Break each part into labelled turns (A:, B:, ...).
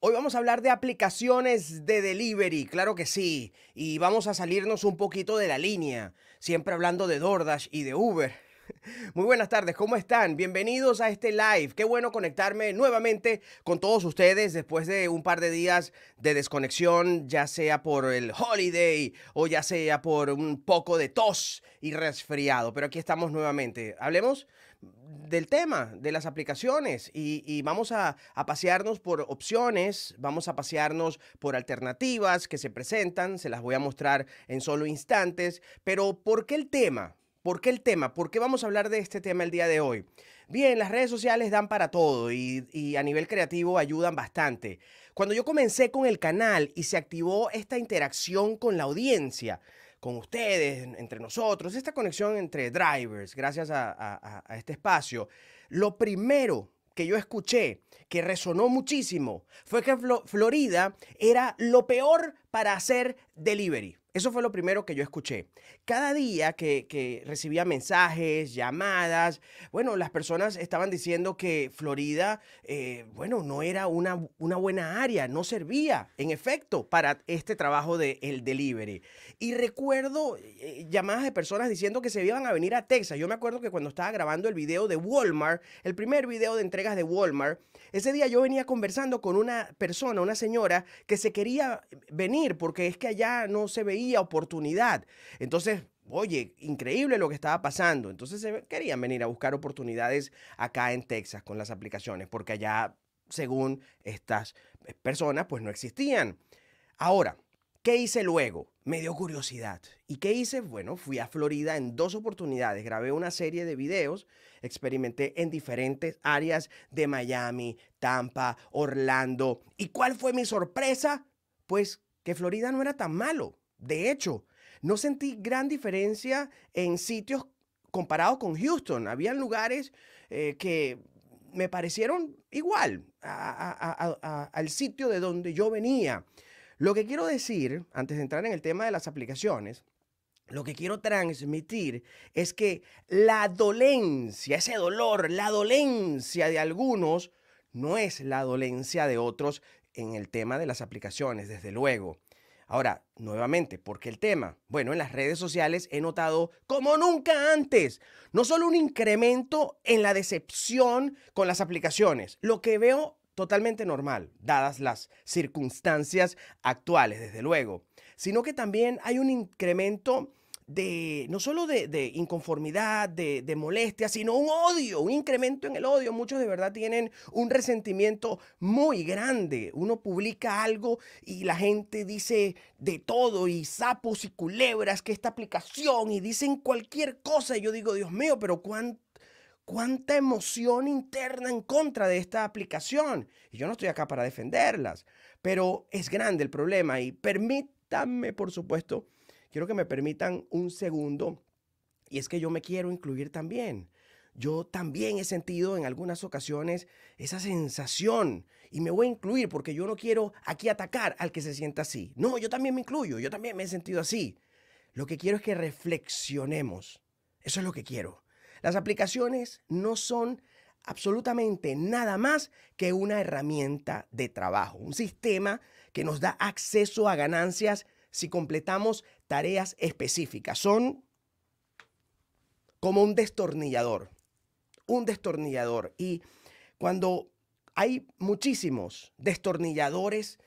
A: Hoy vamos a hablar de aplicaciones de delivery, claro que sí, y vamos a salirnos un poquito de la línea, siempre hablando de DoorDash y de Uber. Muy buenas tardes, ¿cómo están? Bienvenidos a este live. Qué bueno conectarme nuevamente con todos ustedes después de un par de días de desconexión, ya sea por el holiday o ya sea por un poco de tos y resfriado. Pero aquí estamos nuevamente. Hablemos del tema, de las aplicaciones y, vamos a, pasearnos por opciones, vamos a pasearnos por alternativas que se presentan, se las voy a mostrar en solo instantes, pero ¿por qué el tema? ¿Por qué el tema? ¿Por qué vamos a hablar de este tema el día de hoy? Bien, las redes sociales dan para todo y a nivel creativo ayudan bastante. Cuando yo comencé con el canal y se activó esta interacción con la audiencia, con ustedes, entre nosotros, esta conexión entre drivers, gracias a, este espacio, lo primero que yo escuché, que resonó muchísimo, fue que Florida era lo peor para hacer delivery. Eso fue lo primero que yo escuché. Cada día que, recibía mensajes, llamadas, bueno, las personas estaban diciendo que Florida, eh, bueno, no era una, una, buena área, no servía, en efecto, para este trabajo del el delivery. Y recuerdo eh, llamadas de personas diciendo que se iban a venir a Texas. Yo me acuerdo que cuando estaba grabando el video de Walmart, el primer video de entregas de Walmart, ese día yo venía conversando con una persona, una señora, que se quería venir porque es que allá no se veía oportunidad. Entonces, oye, increíble lo que estaba pasando. Entonces querían venir a buscar oportunidades acá en Texas con las aplicaciones, porque allá, según estas eh, personas, pues no existían. Ahora, ¿qué hice luego? Me dio curiosidad. ¿Y qué hice? Bueno, fui a Florida en dos oportunidades. Grabé una serie de videos, experimenté en diferentes áreas de Miami, Tampa, Orlando. ¿Y cuál fue mi sorpresa? Pues que Florida no era tan malo. De hecho, no sentí gran diferencia en sitios comparados con Houston. Habían lugares eh, que me parecieron igual al sitio de donde yo venía. Lo que quiero decir, antes de entrar en el tema de las aplicaciones, lo que quiero transmitir es que la dolencia, ese dolor, la dolencia de algunos no es la dolencia de otros en el tema de las aplicaciones, desde luego. Ahora, nuevamente, porque el tema? Bueno, en las redes sociales he notado, como nunca antes, no solo un incremento en la decepción con las aplicaciones, lo que veo totalmente normal, dadas las circunstancias actuales, desde luego, sino que también hay un incremento de no solo de, inconformidad, de, molestia, sino un odio, un incremento en el odio. Muchos de verdad tienen un resentimiento muy grande. Uno publica algo y la gente dice de todo y sapos y culebras que esta aplicación y dicen cualquier cosa. Y yo digo, Dios mío, pero cuánta emoción interna en contra de esta aplicación. Y yo no estoy acá para defenderlas, pero es grande el problema y permítanme, por supuesto, quiero que me permitan un segundo, y es que yo me quiero incluir también. Yo también he sentido en algunas ocasiones esa sensación y me voy a incluir porque yo no quiero aquí atacar al que se sienta así. No, yo también me incluyo, yo también me he sentido así. Lo que quiero es que reflexionemos. Eso es lo que quiero. Las aplicaciones no son absolutamente nada más que una herramienta de trabajo, un sistema que nos da acceso a ganancias si completamos tareas específicas. Son como un destornillador, un destornillador. Y cuando hay muchísimos destornilladores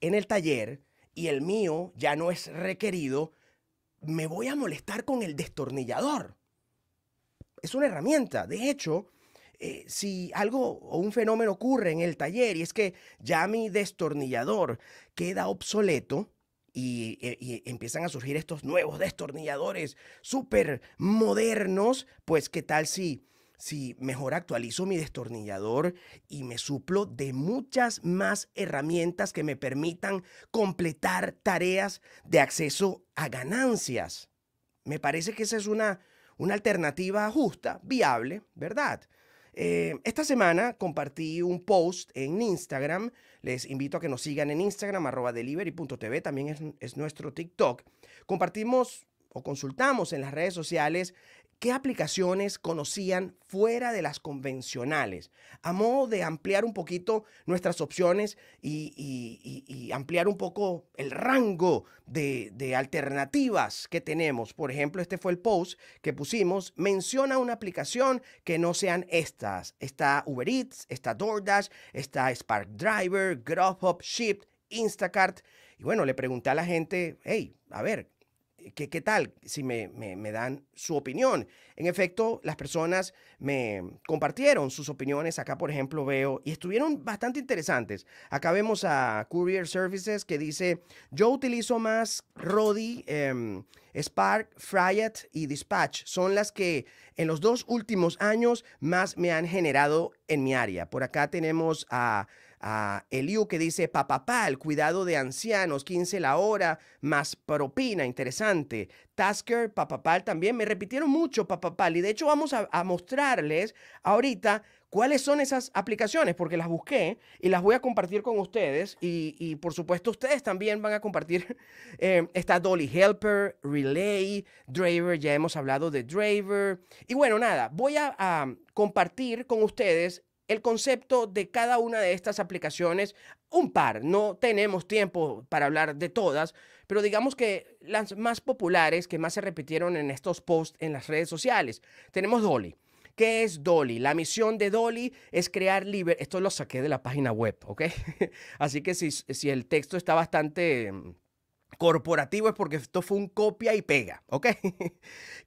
A: en el taller y el mío ya no es requerido, me voy a molestar con el destornillador. Es una herramienta. De hecho, eh, si algo o un fenómeno ocurre en el taller y es que ya mi destornillador queda obsoleto, eh, y, empiezan a surgir estos nuevos destornilladores súper modernos, pues qué tal si, si mejor actualizo mi destornillador y me suplo de muchas más herramientas que me permitan completar tareas de acceso a ganancias. Me parece que esa es una, una alternativa justa, viable, ¿verdad? Eh, esta semana compartí un post en Instagram. Les invito a que nos sigan en Instagram, arroba delivery.tv, también es nuestro TikTok. Compartimos o consultamos en las redes sociales ¿Qué aplicaciones conocían fuera de las convencionales? A modo de ampliar un poquito nuestras opciones y, ampliar un poco el rango de, alternativas que tenemos. Por ejemplo, este fue el post que pusimos. Menciona una aplicación que no sean estas. Está Uber Eats, está DoorDash, está Spark Driver, Grubhub, Shift, Instacart. Y bueno, le pregunté a la gente, hey, a ver, eh, ¿Qué, tal si me, dan su opinión? En efecto, las personas me compartieron sus opiniones. Acá, por ejemplo, veo y estuvieron bastante interesantes. Acá vemos a Courier Services que dice, yo utilizo más Rodi, em, Spark, Fryat y Dispatch. Son las que en los dos últimos años más me han generado en mi área. Por acá tenemos a a Eliu que dice, papapal, cuidado de ancianos, 15 la hora, más propina, interesante. Tasker, papapal también, me repitieron mucho papapal y de hecho vamos a, mostrarles ahorita cuáles son esas aplicaciones, porque las busqué y las voy a compartir con ustedes. Y, por supuesto, ustedes también van a compartir. Eh, está Dolly Helper, Relay, Driver, ya hemos hablado de Driver. Y bueno, nada, voy a compartir con ustedes el concepto de cada una de estas aplicaciones, un par, no tenemos tiempo para hablar de todas, pero digamos que las más populares que más se repitieron en estos posts en las redes sociales. Tenemos Dolly. ¿Qué es Dolly? La misión de Dolly es crear libre. Esto lo saqué de la página web, ¿ok? Así que si, si el texto está bastante mm, corporativo es porque esto fue un copia y pega, ¿ok?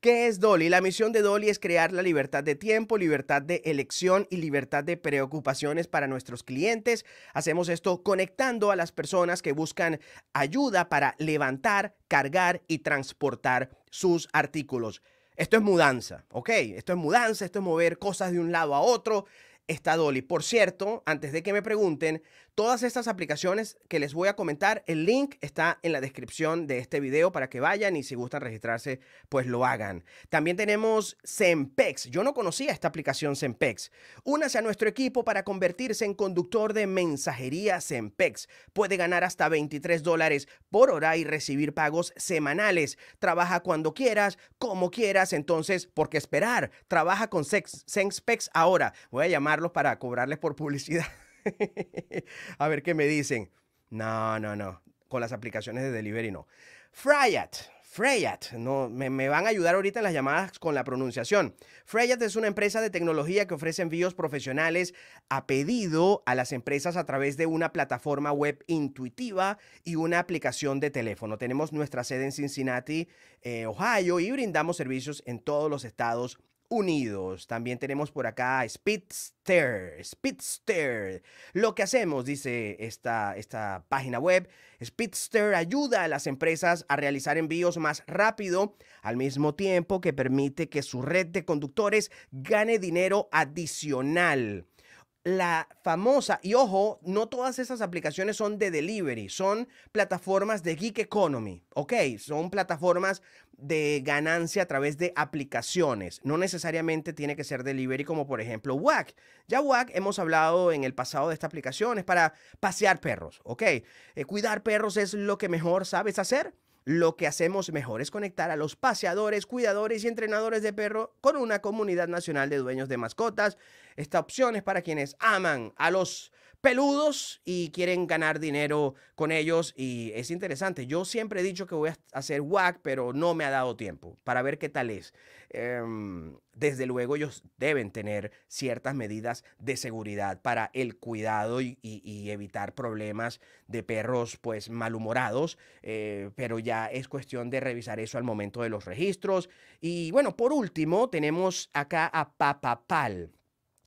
A: ¿Qué es Dolly? La misión de Dolly es crear la libertad de tiempo, libertad de elección y libertad de preocupaciones para nuestros clientes. Hacemos esto conectando a las personas que buscan ayuda para levantar, cargar y transportar sus artículos. Esto es mudanza, ¿ok? Esto es mudanza, esto es mover cosas de un lado a otro. Está Dolly. Por cierto, antes de que me pregunten, Todas estas aplicaciones que les voy a comentar, el link está en la descripción de este video para que vayan y si gustan registrarse, pues lo hagan. También tenemos Sempex. Yo no conocía esta aplicación Sempex. Únase a nuestro equipo para convertirse en conductor de mensajería Sempex. Puede ganar hasta 23 dólares por hora y recibir pagos semanales. Trabaja cuando quieras, como quieras, entonces, ¿por qué esperar? Trabaja con Sempex ahora. Voy a llamarlos para cobrarles por publicidad. a ver qué me dicen. No, no, no. Con las aplicaciones de delivery no. Fryat. Freyat, no, me, van a ayudar ahorita en las llamadas con la pronunciación. Freyat es una empresa de tecnología que ofrece envíos profesionales a pedido a las empresas a través de una plataforma web intuitiva y una aplicación de teléfono. Tenemos nuestra sede en Cincinnati, eh, Ohio, y brindamos servicios en todos los estados unidos. También tenemos por acá Speedster, Speedster. Lo que hacemos, dice esta, esta página web, Speedster ayuda a las empresas a realizar envíos más rápido, al mismo tiempo que permite que su red de conductores gane dinero adicional la famosa, y ojo, no todas esas aplicaciones son de delivery, son plataformas de geek economy, ¿ok? Son plataformas de ganancia a través de aplicaciones, no necesariamente tiene que ser delivery como por ejemplo WAC. Ya WAC hemos hablado en el pasado de esta aplicación, es para pasear perros, ¿ok? Eh, cuidar perros es lo que mejor sabes hacer lo que hacemos mejor es conectar a los paseadores, cuidadores y entrenadores de perro con una comunidad nacional de dueños de mascotas. Esta opción es para quienes aman a los peludos y quieren ganar dinero con ellos y es interesante. Yo siempre he dicho que voy a hacer WAC, pero no me ha dado tiempo para ver qué tal es. Em, desde luego ellos deben tener ciertas medidas de seguridad para el cuidado y, evitar problemas de perros pues malhumorados, eh, pero ya es cuestión de revisar eso al momento de los registros. Y bueno, por último tenemos acá a Papapal.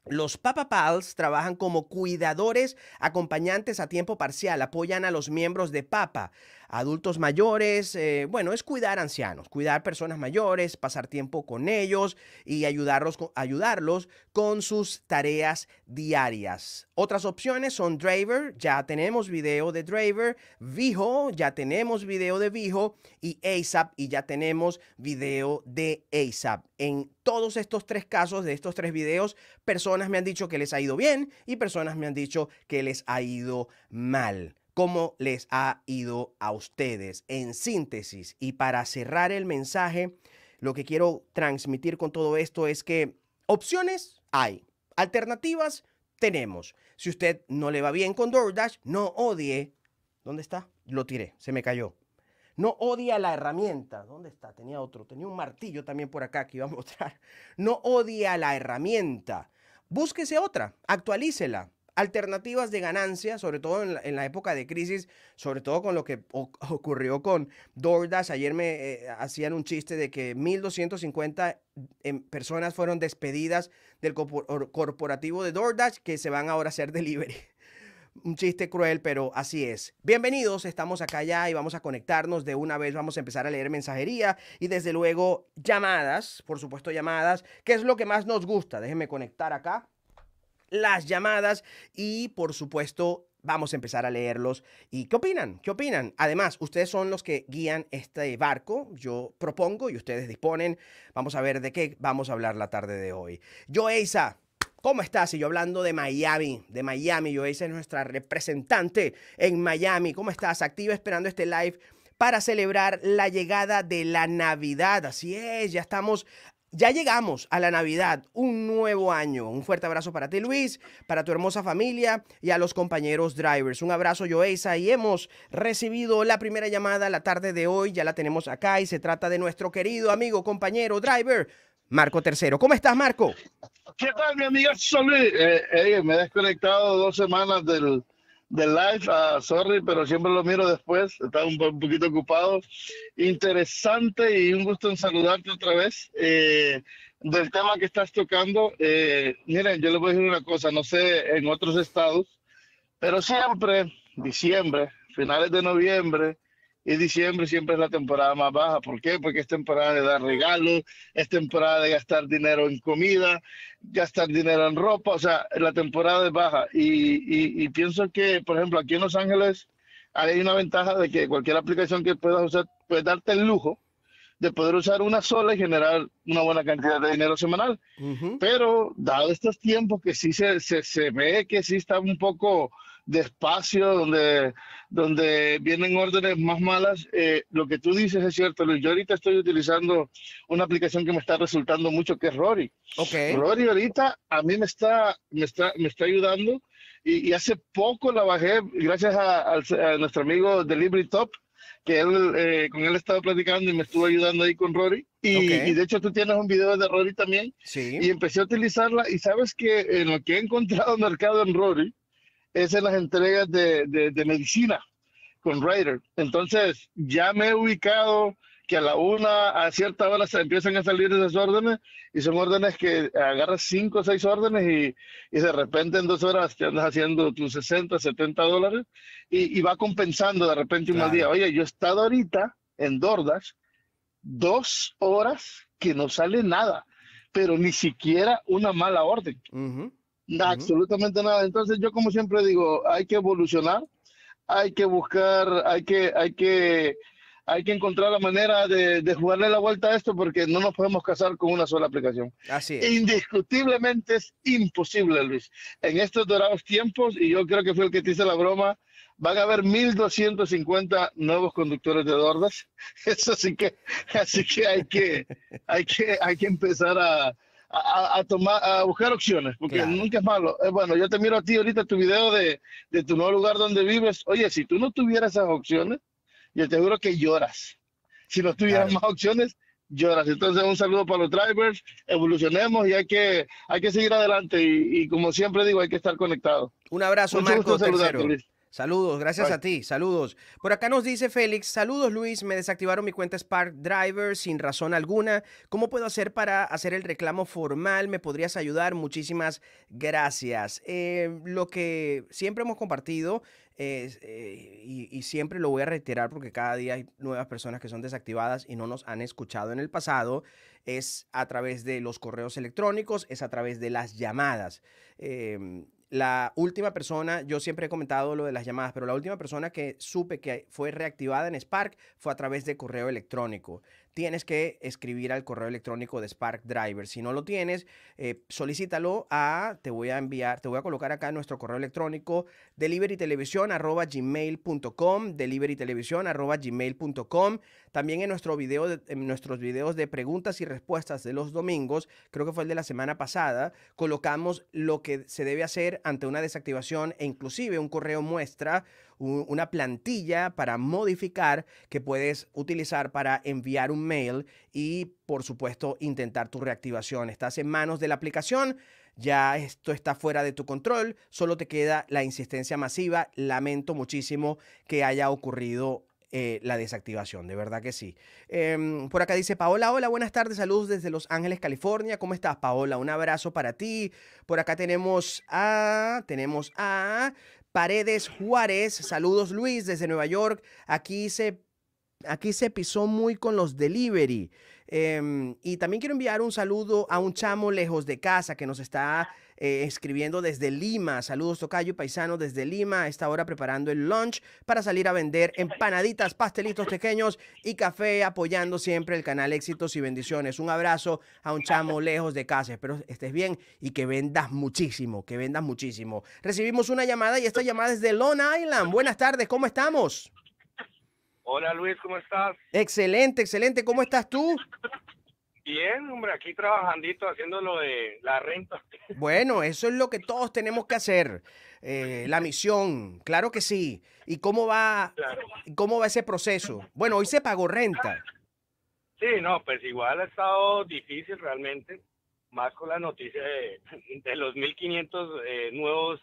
A: Los Papa Pals trabajan como cuidadores acompañantes a tiempo parcial, apoyan a los miembros de Papa, adultos mayores, eh, bueno, es cuidar ancianos, cuidar personas mayores, pasar tiempo con ellos y ayudarlos, ayudarlos con sus tareas diarias. Otras opciones son Driver, ya tenemos video de Driver, Vijo, ya tenemos video de Vijo y ASAP y ya tenemos video de ASAP. En todos estos tres casos, de estos tres videos, personas me han dicho que les ha ido bien y personas me han dicho que les ha ido mal cómo les ha ido a ustedes. En síntesis, y para cerrar el mensaje, lo que quiero transmitir con todo esto es que opciones hay, alternativas tenemos. Si usted no le va bien con DoorDash, no odie. ¿Dónde está? Lo tiré, se me cayó. No odia la herramienta. ¿Dónde está? Tenía otro. Tenía un martillo también por acá que iba a mostrar. No odia la herramienta. Búsquese otra, actualícela alternativas de ganancia, sobre todo en la, época de crisis, sobre todo con lo que ocurrió con DoorDash. Ayer me eh, hacían un chiste de que 1.250 em, personas fueron despedidas del corporativo de DoorDash que se van ahora a hacer delivery un chiste cruel, pero así es. Bienvenidos, estamos acá ya y vamos a conectarnos de una vez, vamos a empezar a leer mensajería y desde luego llamadas, por supuesto llamadas, que es lo que más nos gusta. Déjenme conectar acá las llamadas y por supuesto vamos a empezar a leerlos. ¿Y qué opinan? ¿Qué opinan? Además, ustedes son los que guían este barco. Yo propongo y ustedes disponen. Vamos a ver de qué vamos a hablar la tarde de hoy. Yo, Eisa. ¿Cómo estás? Y yo hablando de Miami, de Miami, yo Eisa es nuestra representante en Miami. ¿Cómo estás? Activa esperando este live para celebrar la llegada de la Navidad. Así es, ya estamos ya llegamos a la Navidad, un nuevo año. Un fuerte abrazo para ti, Luis, para tu hermosa familia y a los compañeros drivers. Un abrazo, Joesa, y hemos recibido la primera llamada la tarde de hoy. Ya la tenemos acá y se trata de nuestro querido amigo, compañero, driver, Marco Tercero. ¿Cómo estás, Marco?
B: ¿Qué tal, mi amigo eh, eh, me he desconectado dos semanas del, de live. Uh, sorry, pero siempre lo miro después. Estaba un, poquito ocupado. Interesante y un gusto en saludarte otra vez. Eh, del tema que estás tocando, eh, miren, yo les voy a decir una cosa. No sé en otros estados, pero siempre, diciembre, finales de noviembre, y diciembre siempre es la temporada más baja. ¿Por qué? Porque es temporada de dar regalos, es temporada de gastar dinero en comida, gastar dinero en ropa, o sea, la temporada es baja. Y, pienso que, por ejemplo, aquí en Los Ángeles hay una ventaja de que cualquier aplicación que puedas usar puede darte el lujo de poder usar una sola y generar una buena cantidad de dinero semanal. Pero dado estos tiempos que sí se, se, se ve que sí está un poco espacio donde, donde vienen órdenes más malas. Eh, lo que tú dices es cierto, Luis. Yo ahorita estoy utilizando una aplicación que me está resultando mucho, que es Rory. Rory ahorita a mí me está, me está, me está ayudando y, hace poco la bajé gracias a, nuestro amigo Delivery Top que él, eh, con él estaba platicando y me estuvo ayudando ahí con Rory. Y, de hecho tú tienes un video de Rory también. Sí. Y empecé a utilizarla y sabes que en lo que he encontrado mercado en Rory, es en las entregas de, medicina con Ryder. Entonces, ya me he ubicado que a la una, a cierta hora se empiezan a salir esas órdenes y son órdenes que agarras cinco o seis órdenes y, y, de repente en dos horas te andas haciendo tus 60, 70 dólares y, va compensando de repente un día. Oye, yo he estado ahorita en Dordas dos horas que no sale nada, pero ni siquiera una mala orden absolutamente nada. Entonces yo como siempre digo, hay que evolucionar, hay que buscar, hay que, hay que, hay que encontrar la manera de, jugarle la vuelta a esto porque no nos podemos casar con una sola aplicación. Así Indiscutiblemente es imposible, Luis. En estos dorados tiempos, y yo creo que fue el que te hice la broma, van a haber 1250 nuevos conductores de dordas. Eso sí que, así que hay que, hay que, hay que empezar a, a, tomar, a buscar opciones, porque nunca es malo. Eh, bueno, yo te miro a ti ahorita tu video de, de tu nuevo lugar donde vives. Oye, si tú no tuvieras esas opciones, yo te juro que lloras. Si no tuvieras más opciones, lloras. Entonces, un saludo para los drivers, evolucionemos y hay que, hay que seguir adelante. Y, y como siempre digo, hay que estar conectado, Un abrazo, Mucho Marco. Gusto
A: Saludos, gracias a ti, saludos. Por acá nos dice Félix, saludos Luis, me desactivaron mi cuenta Spark Driver sin razón alguna. ¿Cómo puedo hacer para hacer el reclamo formal? ¿Me podrías ayudar? Muchísimas gracias. Eh, lo que siempre hemos compartido eh, y, y, siempre lo voy a reiterar porque cada día hay nuevas personas que son desactivadas y no nos han escuchado en el pasado, es a través de los correos electrónicos, es a través de las llamadas. Em, la última persona, yo siempre he comentado lo de las llamadas, pero la última persona que supe que fue reactivada en Spark fue a través de correo electrónico tienes que escribir al correo electrónico de Spark Driver. Si no lo tienes, eh, solicítalo a, te voy a enviar, te voy a colocar acá nuestro correo electrónico punto Deliverytelevisión.com. También en nuestro video de, en nuestros videos de preguntas y respuestas de los domingos, creo que fue el de la semana pasada, colocamos lo que se debe hacer ante una desactivación e inclusive un correo muestra una plantilla para modificar que puedes utilizar para enviar un mail y por supuesto intentar tu reactivación. Estás en manos de la aplicación. Ya esto está fuera de tu control, solo te queda la insistencia masiva. Lamento muchísimo que haya ocurrido eh, la desactivación, de verdad que sí. Em, por acá dice Paola, hola, buenas tardes, saludos desde Los Ángeles, California. ¿Cómo estás, Paola? Un abrazo para ti. Por acá tenemos a, tenemos a Paredes Juárez, saludos Luis desde Nueva York. Aquí se, aquí se pisó muy con los delivery. Em, y también quiero enviar un saludo a un chamo lejos de casa que nos está eh, escribiendo desde Lima. Saludos, Tocayo Paisano, desde Lima. A esta hora preparando el lunch para salir a vender empanaditas, pastelitos pequeños y café, apoyando siempre el canal Éxitos y Bendiciones. Un abrazo a un chamo lejos de casa. Espero estés bien y que vendas muchísimo, que vendas muchísimo. Recibimos una llamada y esta llamada es de Long Island. Buenas tardes, ¿cómo estamos?
C: Hola Luis, ¿cómo estás?
A: Excelente, excelente. ¿Cómo estás tú?
C: Bien, hombre, aquí trabajandito, haciendo lo de la renta.
A: Bueno, eso es lo que todos tenemos que hacer. Eh, la misión, claro que sí. ¿Y cómo va, cómo va ese proceso? Bueno, hoy se pagó renta.
C: Sí, no, pues igual ha estado difícil realmente, más con la noticia de, los 1.500 eh, nuevos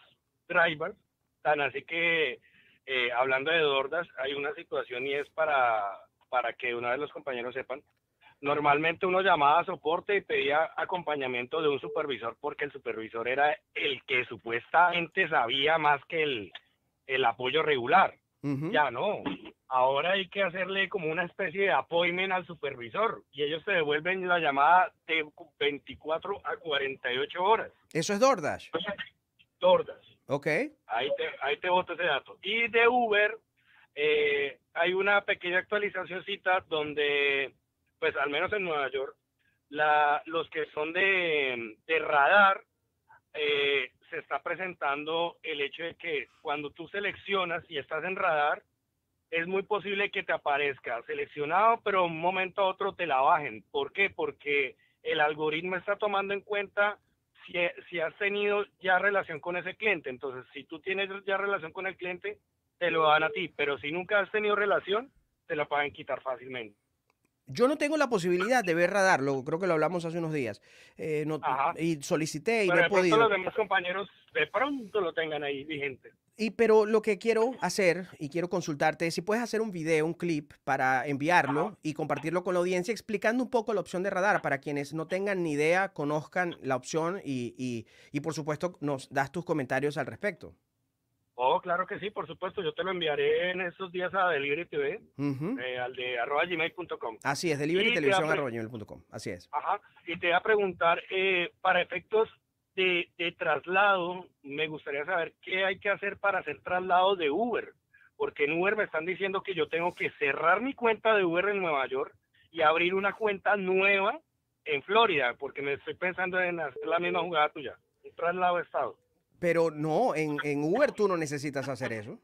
C: drivers. Tan así que, eh, hablando de Dordas, hay una situación y es para, para que una de los compañeros sepan normalmente uno llamaba a soporte y pedía acompañamiento de un supervisor porque el supervisor era el que supuestamente sabía más que el, el apoyo regular. Ya no. Ahora hay que hacerle como una especie de appointment al supervisor y ellos te devuelven la llamada de 24 a 48 horas.
A: Eso es dordas DoorDash. Ok.
C: Ahí te, ahí te boto ese dato. Y de Uber eh, hay una pequeña actualizacióncita donde pues al menos en Nueva York, los que son de, radar, eh, se está presentando el hecho de que cuando tú seleccionas y estás en radar, es muy posible que te aparezca seleccionado, pero un momento a otro te la bajen. ¿Por qué? Porque el algoritmo está tomando en cuenta si, si has tenido ya relación con ese cliente. Entonces, si tú tienes ya relación con el cliente, te lo dan a ti, pero si nunca has tenido relación, te la pueden quitar fácilmente.
A: Yo no tengo la posibilidad de ver radar, creo que lo hablamos hace unos días. Eh, y solicité y no he podido. Los demás
C: compañeros de pronto lo tengan ahí vigente.
A: Y pero lo que quiero hacer y quiero consultarte es si puedes hacer un video, un clip para enviarlo y compartirlo con la audiencia explicando un poco la opción de radar para quienes no tengan ni idea, conozcan la opción y por supuesto nos das tus comentarios al respecto.
C: Oh, claro que sí, por supuesto. Yo te lo enviaré en estos días a Delivery TV, eh, al de arroba gmail.com.
A: Así es, delivery y televisión arroba gmail.com. Así es.
C: Ajá. Y te voy a preguntar, eh, para efectos de, de, traslado, me gustaría saber qué hay que hacer para hacer traslado de Uber. Porque en Uber me están diciendo que yo tengo que cerrar mi cuenta de Uber en Nueva York y abrir una cuenta nueva en Florida, porque me estoy pensando en hacer la misma jugada tuya. Un traslado de estado.
A: Pero no, en, en Uber tú no necesitas hacer eso.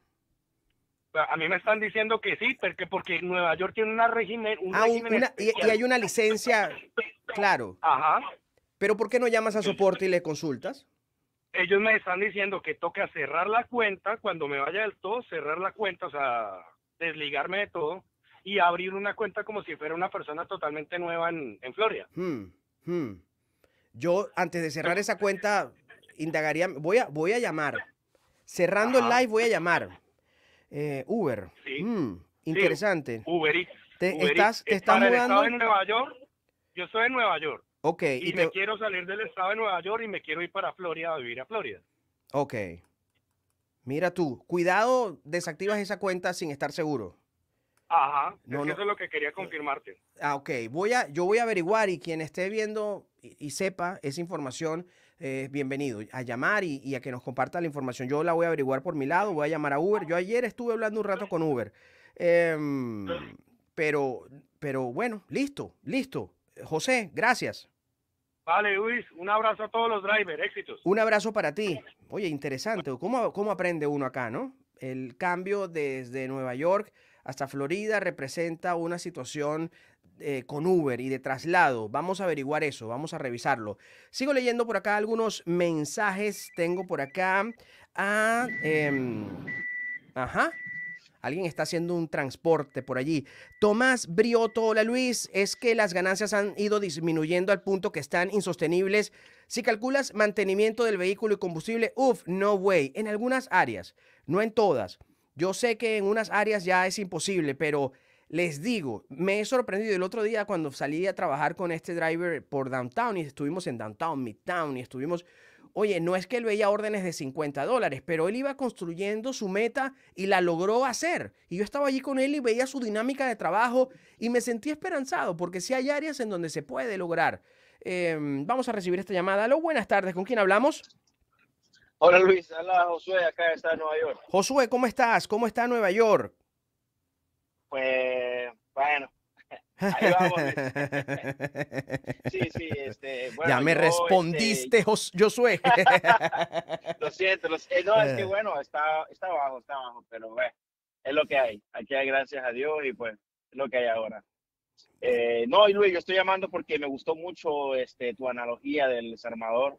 C: A mí me están diciendo que sí, porque, porque Nueva York tiene una régimen. Ah, un régimen y, hay
A: una licencia, claro. Ajá. Pero ¿por qué no llamas a soporte y le consultas?
C: Ellos me están diciendo que toca cerrar la cuenta cuando me vaya del todo, cerrar la cuenta, o sea, desligarme de todo y abrir una cuenta como si fuera una persona totalmente nueva en, en Florida.
A: Hmm, hmm. Yo, antes de cerrar esa cuenta, indagaría, voy a, voy a llamar. Cerrando el live, voy a llamar. Eh, Uber. Mm, sí. interesante. Uber, estás, en
C: Nueva York. Yo soy en Nueva York.
A: Ok. Y, me
C: quiero salir del estado de Nueva York y me quiero ir para Florida a vivir a Florida.
A: Ok. Mira tú, cuidado, desactivas esa cuenta sin estar seguro.
C: Ajá, eso es lo que quería confirmarte.
A: Ah, ok. Voy a, yo voy a averiguar y quien esté viendo y sepa esa información, bienvenido a llamar y, a que nos comparta la información. Yo la voy a averiguar por mi lado, voy a llamar a Uber. Yo ayer estuve hablando un rato con Uber. Em, pero, pero bueno, listo, listo. José, gracias.
C: Vale, Luis, un abrazo a todos los drivers, éxitos.
A: Un abrazo para ti. Oye, interesante. ¿Cómo, cómo aprende uno acá, no? El cambio desde Nueva York hasta Florida representa una situación eh, con Uber y de traslado. Vamos a averiguar eso, vamos a revisarlo. Sigo leyendo por acá algunos mensajes. Tengo por acá a... Em, ajá. Alguien está haciendo un transporte por allí. Tomás Brioto, hola Luis, es que las ganancias han ido disminuyendo al punto que están insostenibles. Si calculas mantenimiento del vehículo y combustible, uff, no way. En algunas áreas, no en todas. Yo sé que en unas áreas ya es imposible, pero les digo, me he sorprendido el otro día cuando salí a trabajar con este driver por downtown y estuvimos en downtown, midtown y estuvimos... Oye, no es que él veía órdenes de 50 dólares, pero él iba construyendo su meta y la logró hacer. Y yo estaba allí con él y veía su dinámica de trabajo y me sentí esperanzado porque si hay áreas en donde se puede lograr. Em, vamos a recibir esta llamada. Lo buenas tardes. ¿Con quién hablamos?
D: Hola Luis, hola Josué, acá está Nueva York.
A: Josué, ¿cómo estás? ¿Cómo está Nueva York?
D: pues bueno,
A: ahí vamos. sí, sí, este, bueno, ya me este, respondiste, Josué. lo siento, lo, no, es que ah. bueno,
D: está, está abajo, está abajo, pero bueno, es lo que hay. Aquí hay gracias a Dios y pues es lo que hay ahora. Eh, no, y Luis, yo estoy llamando porque me gustó mucho este, tu analogía del desarmador.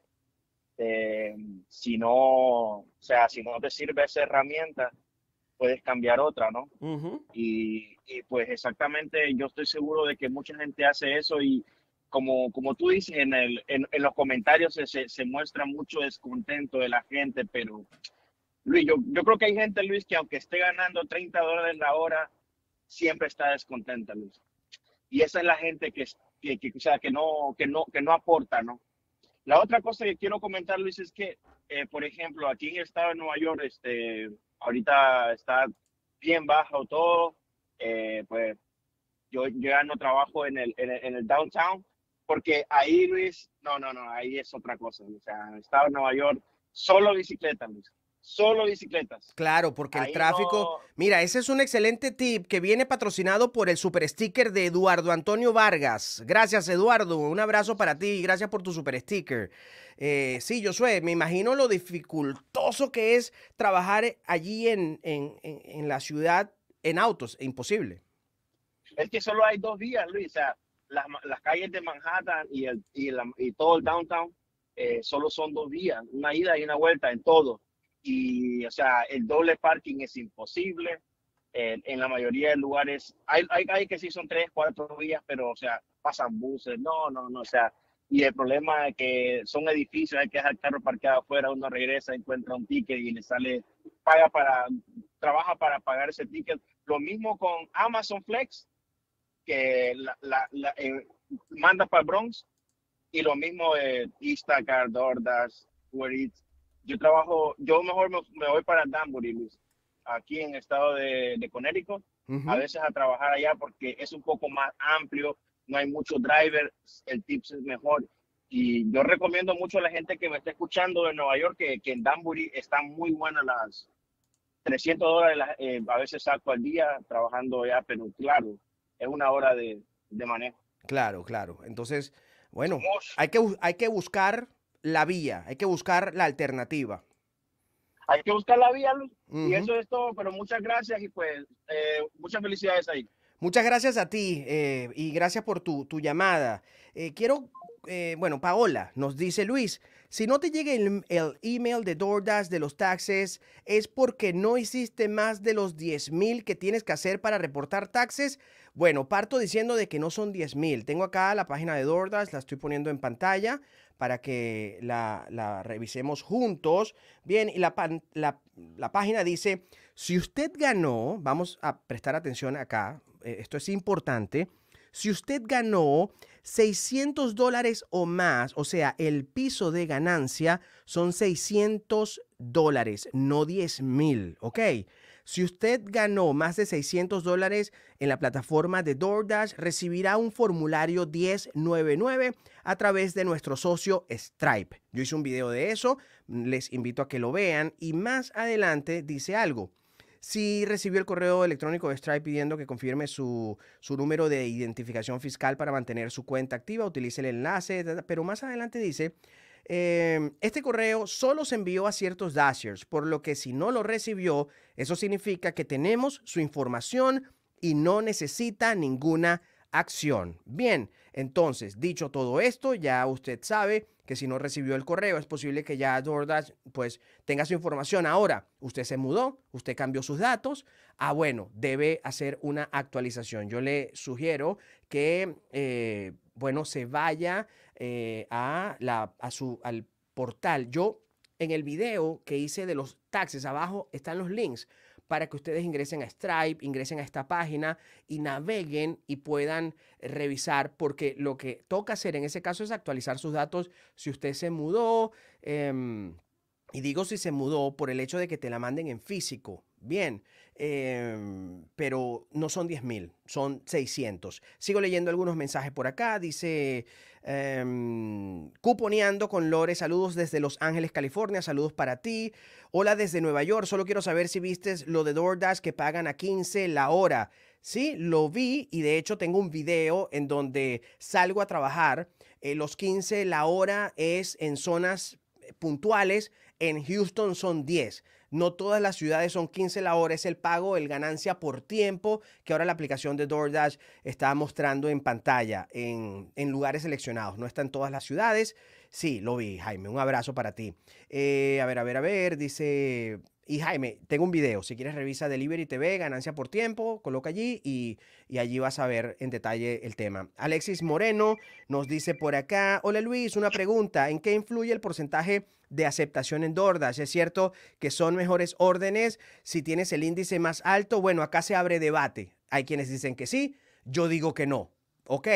D: Eh, si no, o sea, si no te sirve esa herramienta, puedes cambiar otra, ¿no? y, y, pues exactamente yo estoy seguro de que mucha gente hace eso y como, como tú dices, en, el, en, en los comentarios se, se, muestra mucho descontento de la gente, pero Luis, yo, yo creo que hay gente, Luis, que aunque esté ganando 30 dólares la hora, siempre está descontenta, Luis. Y esa es la gente que, que, o sea, que, no, que, no, que no aporta, ¿no? La otra cosa que quiero comentar, Luis, es que, eh, por ejemplo, aquí en el estado de Nueva York, este, ahorita está bien bajo todo, eh, pues yo, ya no trabajo en el, en el, downtown, porque ahí, Luis, no, no, no, ahí es otra cosa. O sea, estaba en Nueva York, solo bicicleta, Luis solo bicicletas.
A: Claro, porque el tráfico. Mira, ese es un excelente tip que viene patrocinado por el super sticker de Eduardo Antonio Vargas. Gracias, Eduardo. Un abrazo para ti y gracias por tu super sticker. Eh, sí, Josué, me imagino lo dificultoso que es trabajar allí en, en, la ciudad en autos. E imposible.
D: Es que solo hay dos vías, Luis. las, calles de Manhattan y, el, y, todo el downtown eh, solo son dos vías, una ida y una vuelta en todo y, o sea, el doble parking es imposible. Eh, en la mayoría de lugares, hay, hay, hay, que sí son tres, cuatro vías, pero, o sea, pasan buses, no, no, no, o sea, y el problema es que son edificios, hay que dejar el carro parqueado afuera, uno regresa, encuentra un ticket y le sale, paga para, trabaja para pagar ese ticket. Lo mismo con Amazon Flex, que la, la, eh, manda para Bronx, y lo mismo de Instacart, DoorDash, Uber Eats, yo trabajo, yo mejor me, voy para Danbury, Luis, aquí en el estado de, de Connecticut, a veces a trabajar allá porque es un poco más amplio, no hay muchos drivers, el tips es mejor. Y yo recomiendo mucho a la gente que me está escuchando de Nueva York que, que en Danbury están muy buenas las 300 dólares, eh, a veces saco al día trabajando ya, pero claro, es una hora de, de manejo.
A: Claro, claro. Entonces, bueno, hay que, hay que buscar la vía, hay que buscar la alternativa.
D: Hay que buscar la vía, Luis. Y eso es todo, pero muchas gracias y pues eh, muchas felicidades ahí.
A: Muchas gracias a ti eh, y gracias por tu, tu llamada. Eh, quiero, bueno, Paola nos dice Luis, si no te llega el, email de DoorDash de los taxes, es porque no hiciste más de los 10 mil que tienes que hacer para reportar taxes. Bueno, parto diciendo de que no son 10 mil. Tengo acá la página de DoorDash, la estoy poniendo en pantalla para que la, revisemos juntos. Bien, y la página dice, si usted ganó, vamos a prestar atención acá, eh, esto es importante. Si usted ganó 600 dólares o más, o sea, el piso de ganancia son 600 dólares, no 10 mil, ¿ok? Si usted ganó más de 600 dólares en la plataforma de DoorDash, recibirá un formulario 1099 a través de nuestro socio Stripe. Yo hice un video de eso, les invito a que lo vean y más adelante dice algo. Si recibió el correo electrónico de Stripe pidiendo que confirme su, número de identificación fiscal para mantener su cuenta activa, utilice el enlace, pero más adelante dice... Em, este correo solo se envió a ciertos dashers, por lo que si no lo recibió, eso significa que tenemos su información y no necesita ninguna acción. Bien, entonces, dicho todo esto, ya usted sabe que si no recibió el correo, es posible que ya DoorDash pues tenga su información. Ahora, usted se mudó, usted cambió sus datos. Ah, bueno, debe hacer una actualización. Yo le sugiero que, eh, bueno, se vaya eh, a, la, su, al portal. Yo en el video que hice de los taxes, abajo están los links para que ustedes ingresen a Stripe, ingresen a esta página y naveguen y puedan revisar, porque lo que toca hacer en ese caso es actualizar sus datos si usted se mudó. Em, y digo si se mudó por el hecho de que te la manden en físico, Bien, em, pero no son 10.000, son 600. Sigo leyendo algunos mensajes por acá. Dice, em, cuponeando con Lore, saludos desde Los Ángeles, California, saludos para ti. Hola desde Nueva York, solo quiero saber si vistes lo de DoorDash que pagan a 15 la hora. Sí, lo vi y de hecho tengo un video en donde salgo a trabajar. Eh, los 15 la hora es en zonas eh, puntuales, en Houston son 10. No todas las ciudades son 15 la hora, es el pago, el ganancia por tiempo que ahora la aplicación de DoorDash está mostrando en pantalla, en, lugares seleccionados. No está en todas las ciudades. Sí, lo vi, Jaime. Un abrazo para ti. Eh, a ver, a ver, a ver, dice y Jaime, tengo un video. Si quieres, revisa Delivery TV, ganancia por tiempo, coloca allí y, allí vas a ver en detalle el tema. Alexis Moreno nos dice por acá: Hola Luis, una pregunta. ¿En qué influye el porcentaje de aceptación en Dordas ¿Es cierto que son mejores órdenes si tienes el índice más alto? Bueno, acá se abre debate. Hay quienes dicen que sí, yo digo que no. Ok,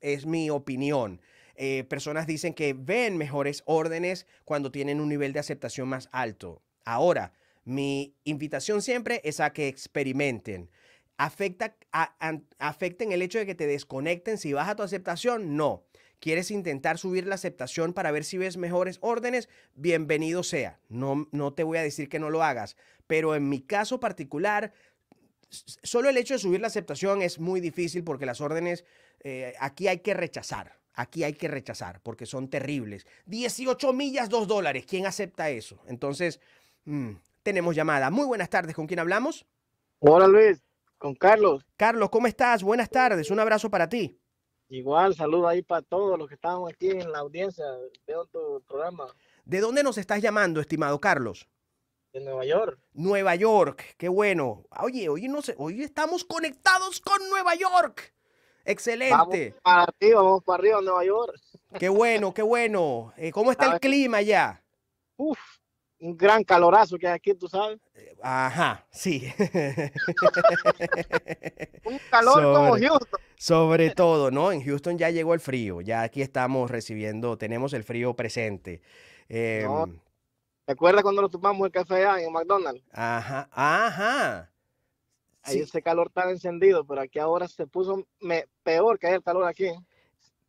A: es mi opinión. Eh, personas dicen que ven mejores órdenes cuando tienen un nivel de aceptación más alto. Ahora, mi invitación siempre es a que experimenten. Afecta, afecten el hecho de que te desconecten si baja tu aceptación, no. ¿Quieres intentar subir la aceptación para ver si ves mejores órdenes? Bienvenido sea. No, no te voy a decir que no lo hagas, pero en mi caso particular, solo el hecho de subir la aceptación es muy difícil porque las órdenes eh, aquí hay que rechazar. Aquí hay que rechazar porque son terribles. 18 millas, 2 dólares. ¿Quién acepta eso? Entonces, mm, tenemos llamada. Muy buenas tardes, ¿con quién hablamos? Hola Luis, con Carlos. Carlos, ¿cómo estás? Buenas tardes, un abrazo para ti. Igual, saludo ahí para todos los que estamos aquí
E: en la audiencia. de tu
A: programa. ¿De dónde nos estás llamando, estimado Carlos?
E: De Nueva York.
A: Nueva York, qué bueno. Oye, hoy, no sé, hoy estamos conectados con Nueva York. Excelente. Vamos para arriba, vamos para arriba, Nueva York. Qué bueno, qué bueno. Eh, ¿Cómo está
E: el clima ya? Uf, un gran calorazo que hay aquí, tú sabes.
A: Ajá, sí.
E: un calor como Houston.
A: Sobre todo, ¿no? En Houston ya llegó el frío, ya aquí estamos recibiendo, tenemos el frío presente. Em,
E: ¿Te acuerdas cuando nos tomamos el café allá en McDonald's? Ajá, ajá. Ahí ese calor tan encendido, pero aquí ahora se puso me, peor que el calor aquí.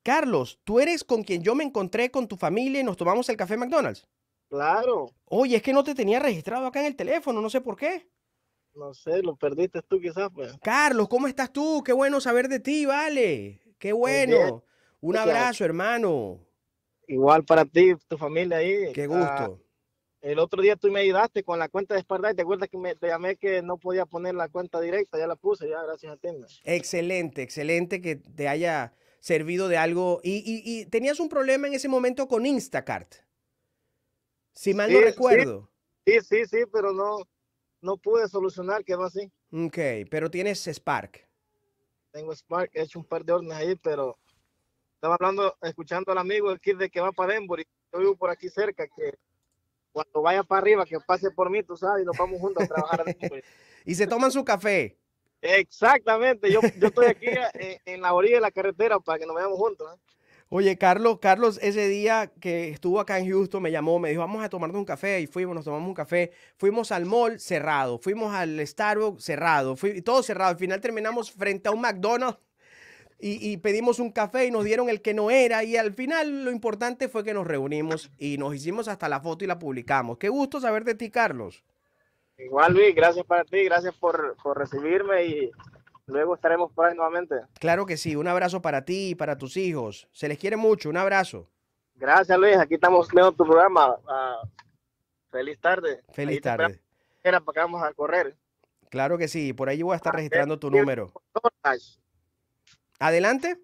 A: Carlos, tú eres con quien yo me encontré con tu familia y nos tomamos el café McDonald's. Claro. Oye, es que no te tenía registrado acá en el teléfono, no sé por qué.
E: No sé, lo perdiste tú quizás, pues.
A: Carlos, ¿cómo estás tú? Qué bueno saber de ti, vale. Qué bueno. Un abrazo, hermano. Igual para ti, tu familia ahí. Qué ah, gusto.
E: el otro día tú me ayudaste con la cuenta de Sparta te acuerdas que me, llamé que no podía poner la cuenta directa, ya la puse, ya gracias a ti.
A: Excelente, excelente que te haya servido de algo. Y, y tenías un problema en ese momento con Instacart. Si mal no recuerdo.
E: Sí, sí, sí, pero no, no pude solucionar, quedó así.
A: Ok, pero tienes Spark.
E: Tengo Spark, he hecho un par de órdenes ahí, pero estaba hablando, escuchando al amigo el kid de que va para Denver y yo vivo por aquí cerca, que cuando vaya para arriba, que pase por mí, tú sabes, y nos vamos juntos a trabajar.
A: y se toman su café.
E: Exactamente, yo, estoy aquí eh, en, la orilla de la carretera para que nos veamos juntos. ¿eh?
A: Oye, Carlos, Carlos, ese día que estuvo acá en Houston, me llamó, me dijo, vamos a tomarnos un café, y fuimos, nos tomamos un café, fuimos al mall cerrado, fuimos al Starbucks cerrado, todo cerrado, al final terminamos frente a un McDonald's y, pedimos un café y nos dieron el que no era y al final lo importante fue que nos reunimos y nos hicimos hasta la foto y la publicamos. Qué gusto saber de ti, Carlos. Igual, Luis, gracias
E: para ti, gracias por, por recibirme y Luego estaremos por ahí nuevamente.
A: Claro que sí. Un abrazo para ti y para tus hijos. Se les quiere mucho. Un abrazo. Gracias, Luis. Aquí estamos viendo
E: tu programa. Ah, feliz tarde.
A: Feliz tarde.
E: Era para que vamos a correr.
A: Claro que sí. Por ahí voy a estar ah, registrando tu número.
E: Adelante.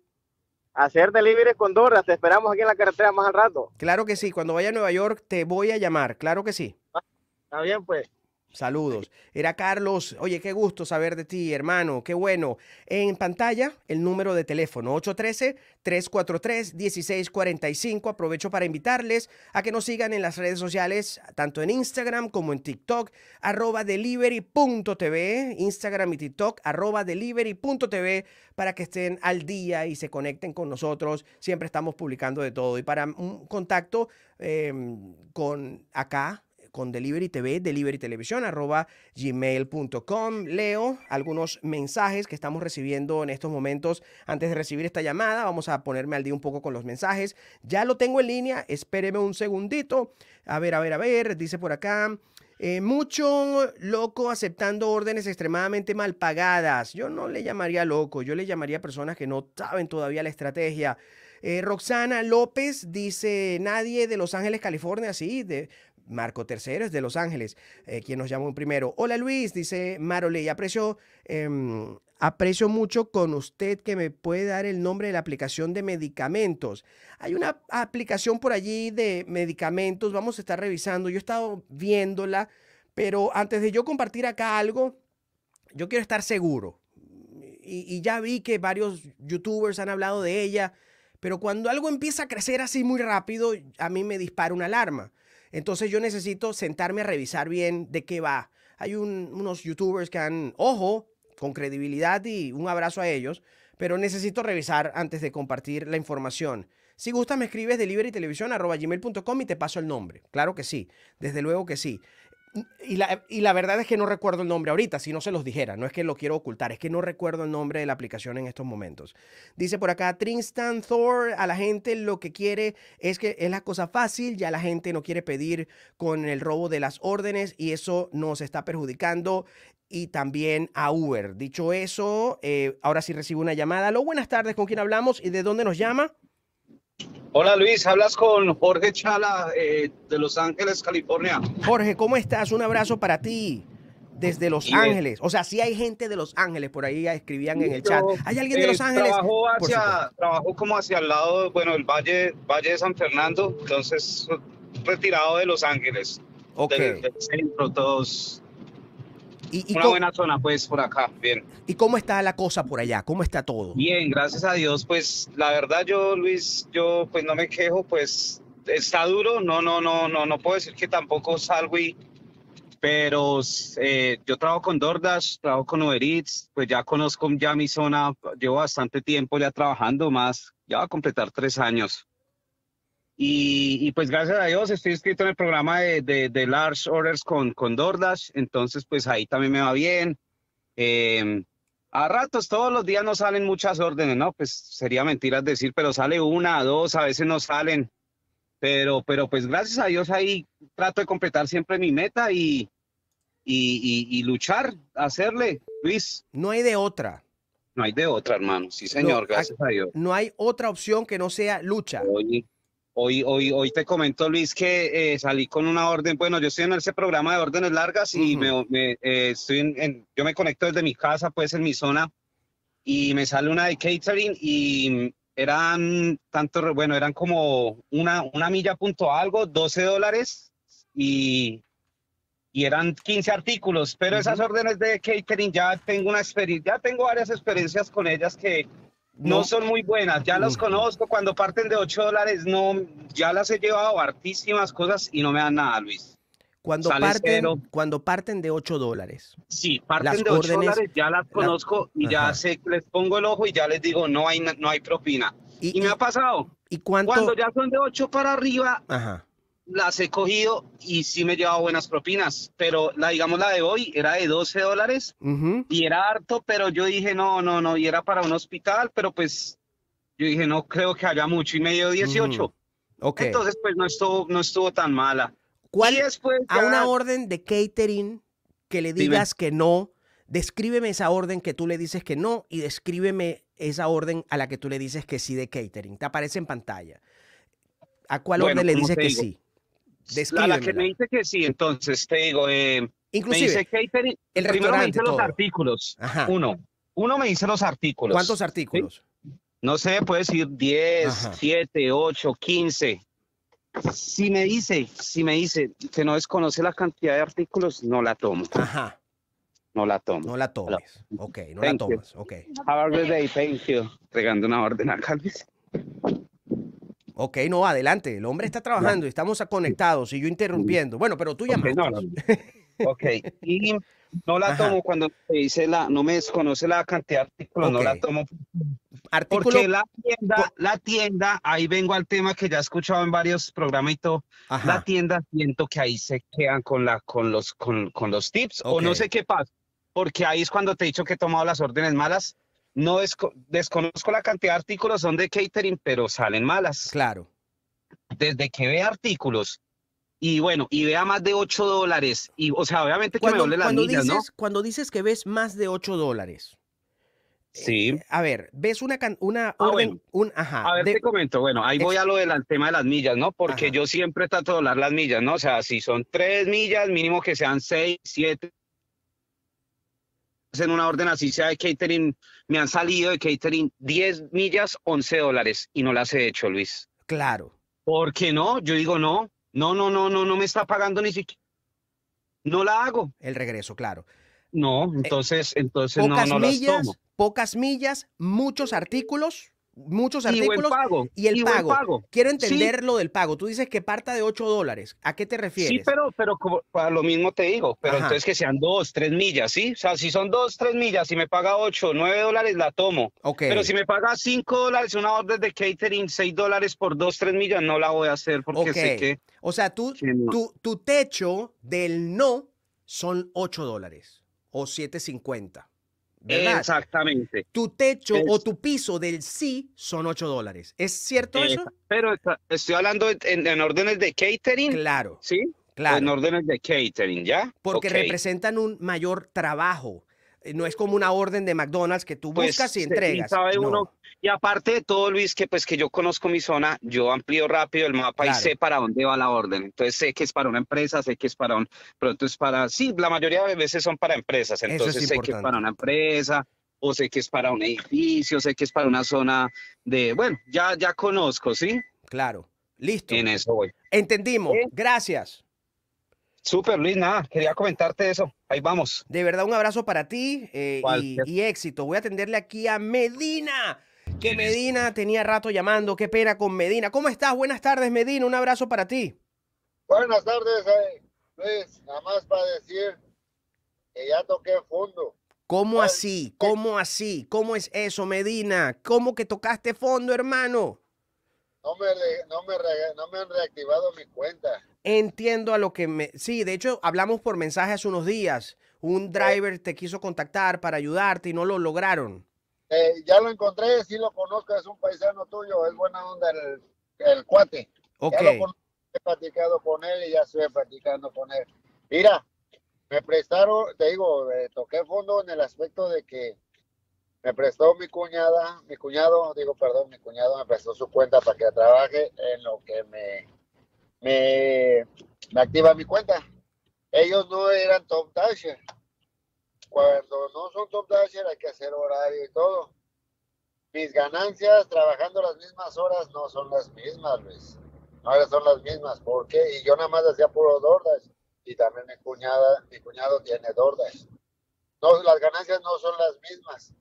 E: Hacer delivery con Doras. Te esperamos aquí en la carretera más al rato.
A: Claro que sí. Cuando vaya a Nueva York te voy a llamar. Claro que sí. Ah,
E: está bien, pues.
A: Saludos. Era Carlos. Oye, qué gusto saber de ti, hermano. Qué bueno. En pantalla, el número de teléfono 813-343-1645. Aprovecho para invitarles a que nos sigan en las redes sociales, tanto en Instagram como en TikTok, arroba delivery.tv, Instagram y TikTok, arroba delivery.tv, para que estén al día y se conecten con nosotros. Siempre estamos publicando de todo. Y para un contacto em, con acá, con Delivery TV, Delivery arroba gmail.com. Leo algunos mensajes que estamos recibiendo en estos momentos antes de recibir esta llamada. Vamos a ponerme al día un poco con los mensajes. Ya lo tengo en línea, espéreme un segundito. A ver, a ver, a ver, dice por acá. Eh, mucho loco aceptando órdenes extremadamente mal pagadas. Yo no le llamaría loco, yo le llamaría a personas que no saben todavía la estrategia. Eh, Roxana López dice, nadie de Los Ángeles, California, sí, de, Marco III es de Los Ángeles, eh, quien nos llamó primero. Hola Luis, dice Marole, aprecio, em, aprecio mucho con usted que me puede dar el nombre de la aplicación de medicamentos. Hay una aplicación por allí de medicamentos, vamos a estar revisando, yo he estado viéndola, pero antes de yo compartir acá algo, yo quiero estar seguro. y ya vi que varios youtubers han hablado de ella. Pero cuando algo empieza a crecer así muy rápido, a mí me dispara una alarma. Entonces yo necesito sentarme a revisar bien de qué va. Hay unos youtubers que han, ojo, con credibilidad y un abrazo a ellos, pero necesito revisar antes de compartir la información. Si gustas, me escribes deliverytelevisión.com y te paso el nombre. Claro que sí, desde luego que sí. Y la, verdad es que no recuerdo el nombre ahorita, si no se los dijera, no es que lo quiero ocultar, es que no recuerdo el nombre de la aplicación en estos momentos. Dice por acá Tristan Thor, a la gente lo que quiere es que es la cosa fácil, ya la gente no quiere pedir con el robo de las órdenes y eso nos está perjudicando y también a Uber. Dicho eso, eh, ahora sí recibo una llamada. lo buenas tardes, ¿con quién hablamos y de dónde nos llama?
F: Hola Luis, hablas con Jorge Chala eh, de Los Ángeles, California.
A: Jorge, ¿cómo estás? Un abrazo para ti desde Los Ángeles. O sea, sí hay gente de Los Ángeles, por ahí escribían en el chat. ¿Hay alguien de eh, Los Ángeles? Trabajó,
F: como hacia el lado, bueno, el valle, valle de San Fernando, entonces retirado de Los Ángeles. Ok. todos y, Una buena zona,
A: pues, por acá, bien. ¿Y cómo está la cosa por allá? ¿Cómo está todo? Bien,
F: gracias a Dios. Pues, la verdad, yo, Luis, yo, pues, no me quejo, pues, está duro. No, no, no, no, no puedo decir que tampoco salgo y... Pero eh, yo trabajo con DoorDash, trabajo con Uber pues ya conozco ya mi zona, llevo bastante tiempo ya trabajando más, ya va a completar tres años. Y, pues gracias a Dios estoy inscrito en el programa de, de, Large Orders con, con DoorDash, entonces pues ahí también me va bien. Em, a ratos, todos los días no salen muchas órdenes, ¿no? Pues sería mentira decir, pero sale una, dos, a veces no salen. Pero, pero pues gracias a Dios ahí trato de completar siempre mi meta y, y, luchar,
A: hacerle, Luis. No hay de otra.
F: No hay de otra, hermano. Sí,
A: señor, gracias a Dios. No hay otra opción que no sea lucha. Oye. Hoy, hoy, hoy te comento Luis
F: que eh, salí con una orden. Bueno, yo estoy en ese programa de órdenes largas y me, eh, estoy en, yo me conecto desde mi casa, pues en mi zona, y me sale una de catering y eran tanto, bueno, eran como una, una milla punto algo, 12 dólares y, y eran 15 artículos. Pero esas órdenes de catering ya tengo una experiencia, ya tengo varias experiencias con ellas que no, son muy buenas, ya las mm. conozco, cuando parten de 8 dólares, no, ya las he llevado hartísimas cosas y no me dan nada, Luis.
A: Cuando, parten, cuando parten de 8 dólares.
F: Sí, parten de 8 dólares, ya las conozco y ya sé, les pongo el ojo y ya les digo, no hay, no hay propina. Y, me ha pasado. ¿Y cuánto? Cuando ya son de 8 para arriba, ajá las he cogido y sí me he llevado buenas propinas, pero la, digamos, la de hoy era de 12 dólares y era harto, pero yo dije, no, no, no, y era para un hospital, pero pues yo dije, no creo que haya mucho y me dio 18. Entonces, pues no estuvo, no estuvo tan mala.
A: ¿Cuál es a una orden de catering que le digas que no? Descríbeme esa orden que tú le dices que no y descríbeme esa orden a la que tú le dices que sí de catering. Te aparece en pantalla. ¿A cuál orden le dices que sí?
F: A la que me dice que sí, entonces te digo, eh, Inclusive, dice
A: primero me dice los
F: artículos, uno, uno me dice los artículos. ¿Cuántos artículos? No sé, puede decir 10, 7, 8, 15. Si me dice, si me dice que no desconoce la cantidad de artículos, no la tomo. Ajá. No la tomo. No la tomes.
A: okay Ok, no la tomas. Ok.
F: Have a good day, thank you. regando una
A: orden a Calvis. Ok, no, adelante. El hombre está trabajando y estamos conectados y yo interrumpiendo. Bueno, pero tú ya Okay, no, no. ok, y no la
F: tomo cuando se dice la, no me desconoce la cantidad de artículos, no la tomo. Porque la tienda, la tienda, ahí vengo al tema que ya he escuchado en varios programas y La tienda siento que ahí se quedan con, la, con, los, con, los tips o no sé qué pasa. Porque ahí es cuando te he dicho que he tomado las órdenes malas no desconozco la cantidad de artículos, son de catering, pero salen malas. Claro. Desde que ve artículos y bueno, y vea más de 8 dólares, y o sea, obviamente que cuando, me doble las millas, ¿no?
A: Cuando dices que ves más de 8 dólares. Eh, sí. a ver, ves una, una ah, orden, un, ajá. A ver, te comento, bueno, ahí voy a lo del tema de las millas,
F: ¿no? Porque yo siempre trato de doblar las millas, ¿no? O sea, si son 3 millas, mínimo que sean 6, 7, pues, en una orden así sea de catering, me han salido de catering 10 millas, 11 dólares y no las he hecho, Luis. Claro. ¿Por qué no? Yo digo no, no, no, no, no, no me está pagando ni siquiera. No la hago. El regreso, claro.
A: No, entonces,
F: entonces pocas no, no millas, tomo.
A: Pocas millas, muchos artículos muchos artículos. Y el pago. Y el pago. Quiero entender lo del pago. Tú dices que parta de 8 dólares. ¿A qué te refieres? Sí, pero, pero como, para lo mismo te digo. Pero entonces
F: que sean 2, 3 millas, ¿sí? O sea, si son 2, 3 millas, si me paga 8, 9 dólares, la tomo. Pero si me paga 5 dólares una orden de catering, 6 dólares por 2, 3 millas, no la voy a hacer porque sé que...
A: O sea, tú, tu techo del no son 8 dólares o 7.50. Exactamente. Tu techo o tu piso del sí son 8 dólares. ¿Es cierto eso?
F: Pero estoy hablando en, órdenes de catering. Claro. Sí. Claro. En
A: órdenes de catering, ¿ya? Porque representan un mayor trabajo eh, no es como una orden de McDonald's que tú pues, buscas y entregas. Y, sabe uno, y aparte
F: de todo, Luis, que pues que yo conozco mi zona, yo amplío rápido el mapa y sé para dónde va la orden. Entonces sé que es para una empresa, sé que es para un, producto es para, sí, la mayoría de veces son para empresas, entonces sé que es para una empresa, o sé que es para un edificio, sé que es para una zona de, bueno, ya, ya conozco, ¿sí? Claro, listo. En eso voy. Entendimos,
A: gracias. Super Luis, nada, quería comentarte eso. Ahí vamos. De verdad, un abrazo para ti eh, y, éxito. Voy a atenderle aquí a Medina, que Medina tenía rato llamando. Qué pena con Medina. ¿Cómo estás? Buenas tardes, Medina. Un abrazo para ti.
G: Buenas tardes, eh, Luis. Nada más para decir que ya toqué fondo.
A: ¿Cómo así? ¿Cómo así? ¿Cómo es eso, Medina? ¿Cómo que tocaste fondo, hermano?
G: No me, no me, no me han reactivado mi cuenta.
A: Entiendo a lo que me... Sí, de hecho, hablamos por mensaje hace unos días. Un driver te quiso contactar para ayudarte y no lo lograron.
G: Eh, ya lo encontré, sí lo conozco, es un paisano tuyo, es buena onda el, cuate. Ok. Ya lo conozco, he platicado con él y ya estoy platicando con él. Mira, me prestaron, te digo, eh, toqué fondo en el aspecto de que me prestó mi cuñada, mi cuñado, digo, perdón, mi cuñado me prestó su cuenta para que trabaje en lo que me me, activa mi cuenta. Ellos no eran top dasher. Cuando no son top dasher hay que hacer horario y todo. Mis ganancias trabajando las mismas horas no son las mismas, Luis. Ahora son las mismas. ¿Por qué? Y yo nada más hacía puro dordas. Y también mi cuñada, mi cuñado tiene dordas. No, las ganancias no son las mismas.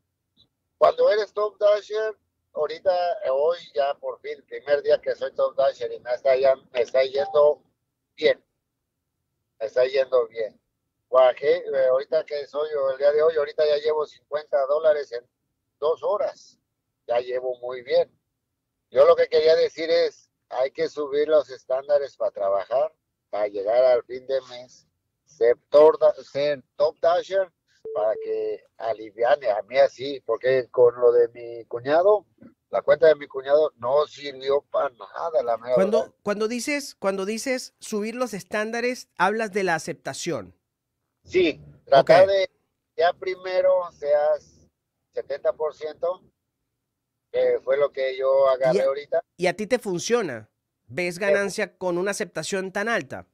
G: Cuando eres top dasher, ahorita, eh, hoy ya por fin, primer día que soy top dasher y me está, yendo bien. Me está yendo bien. guaje eh, ahorita que soy yo el día de hoy, ahorita ya llevo 50 dólares en dos horas. Ya llevo muy bien. Yo lo que quería decir es, hay que subir los estándares para trabajar, para llegar al fin de mes, sector ser top dasher para que aliviane a mí así, porque con lo de mi cuñado, la cuenta de mi cuñado no sirvió para nada. cuando,
A: cuando, dices, cuando dices subir los estándares, hablas de la aceptación. Sí, tratar de
G: ya primero seas 70%, que fue lo que yo agarré ahorita.
A: ¿Y a ti te funciona? ¿Ves ganancia con una aceptación tan alta?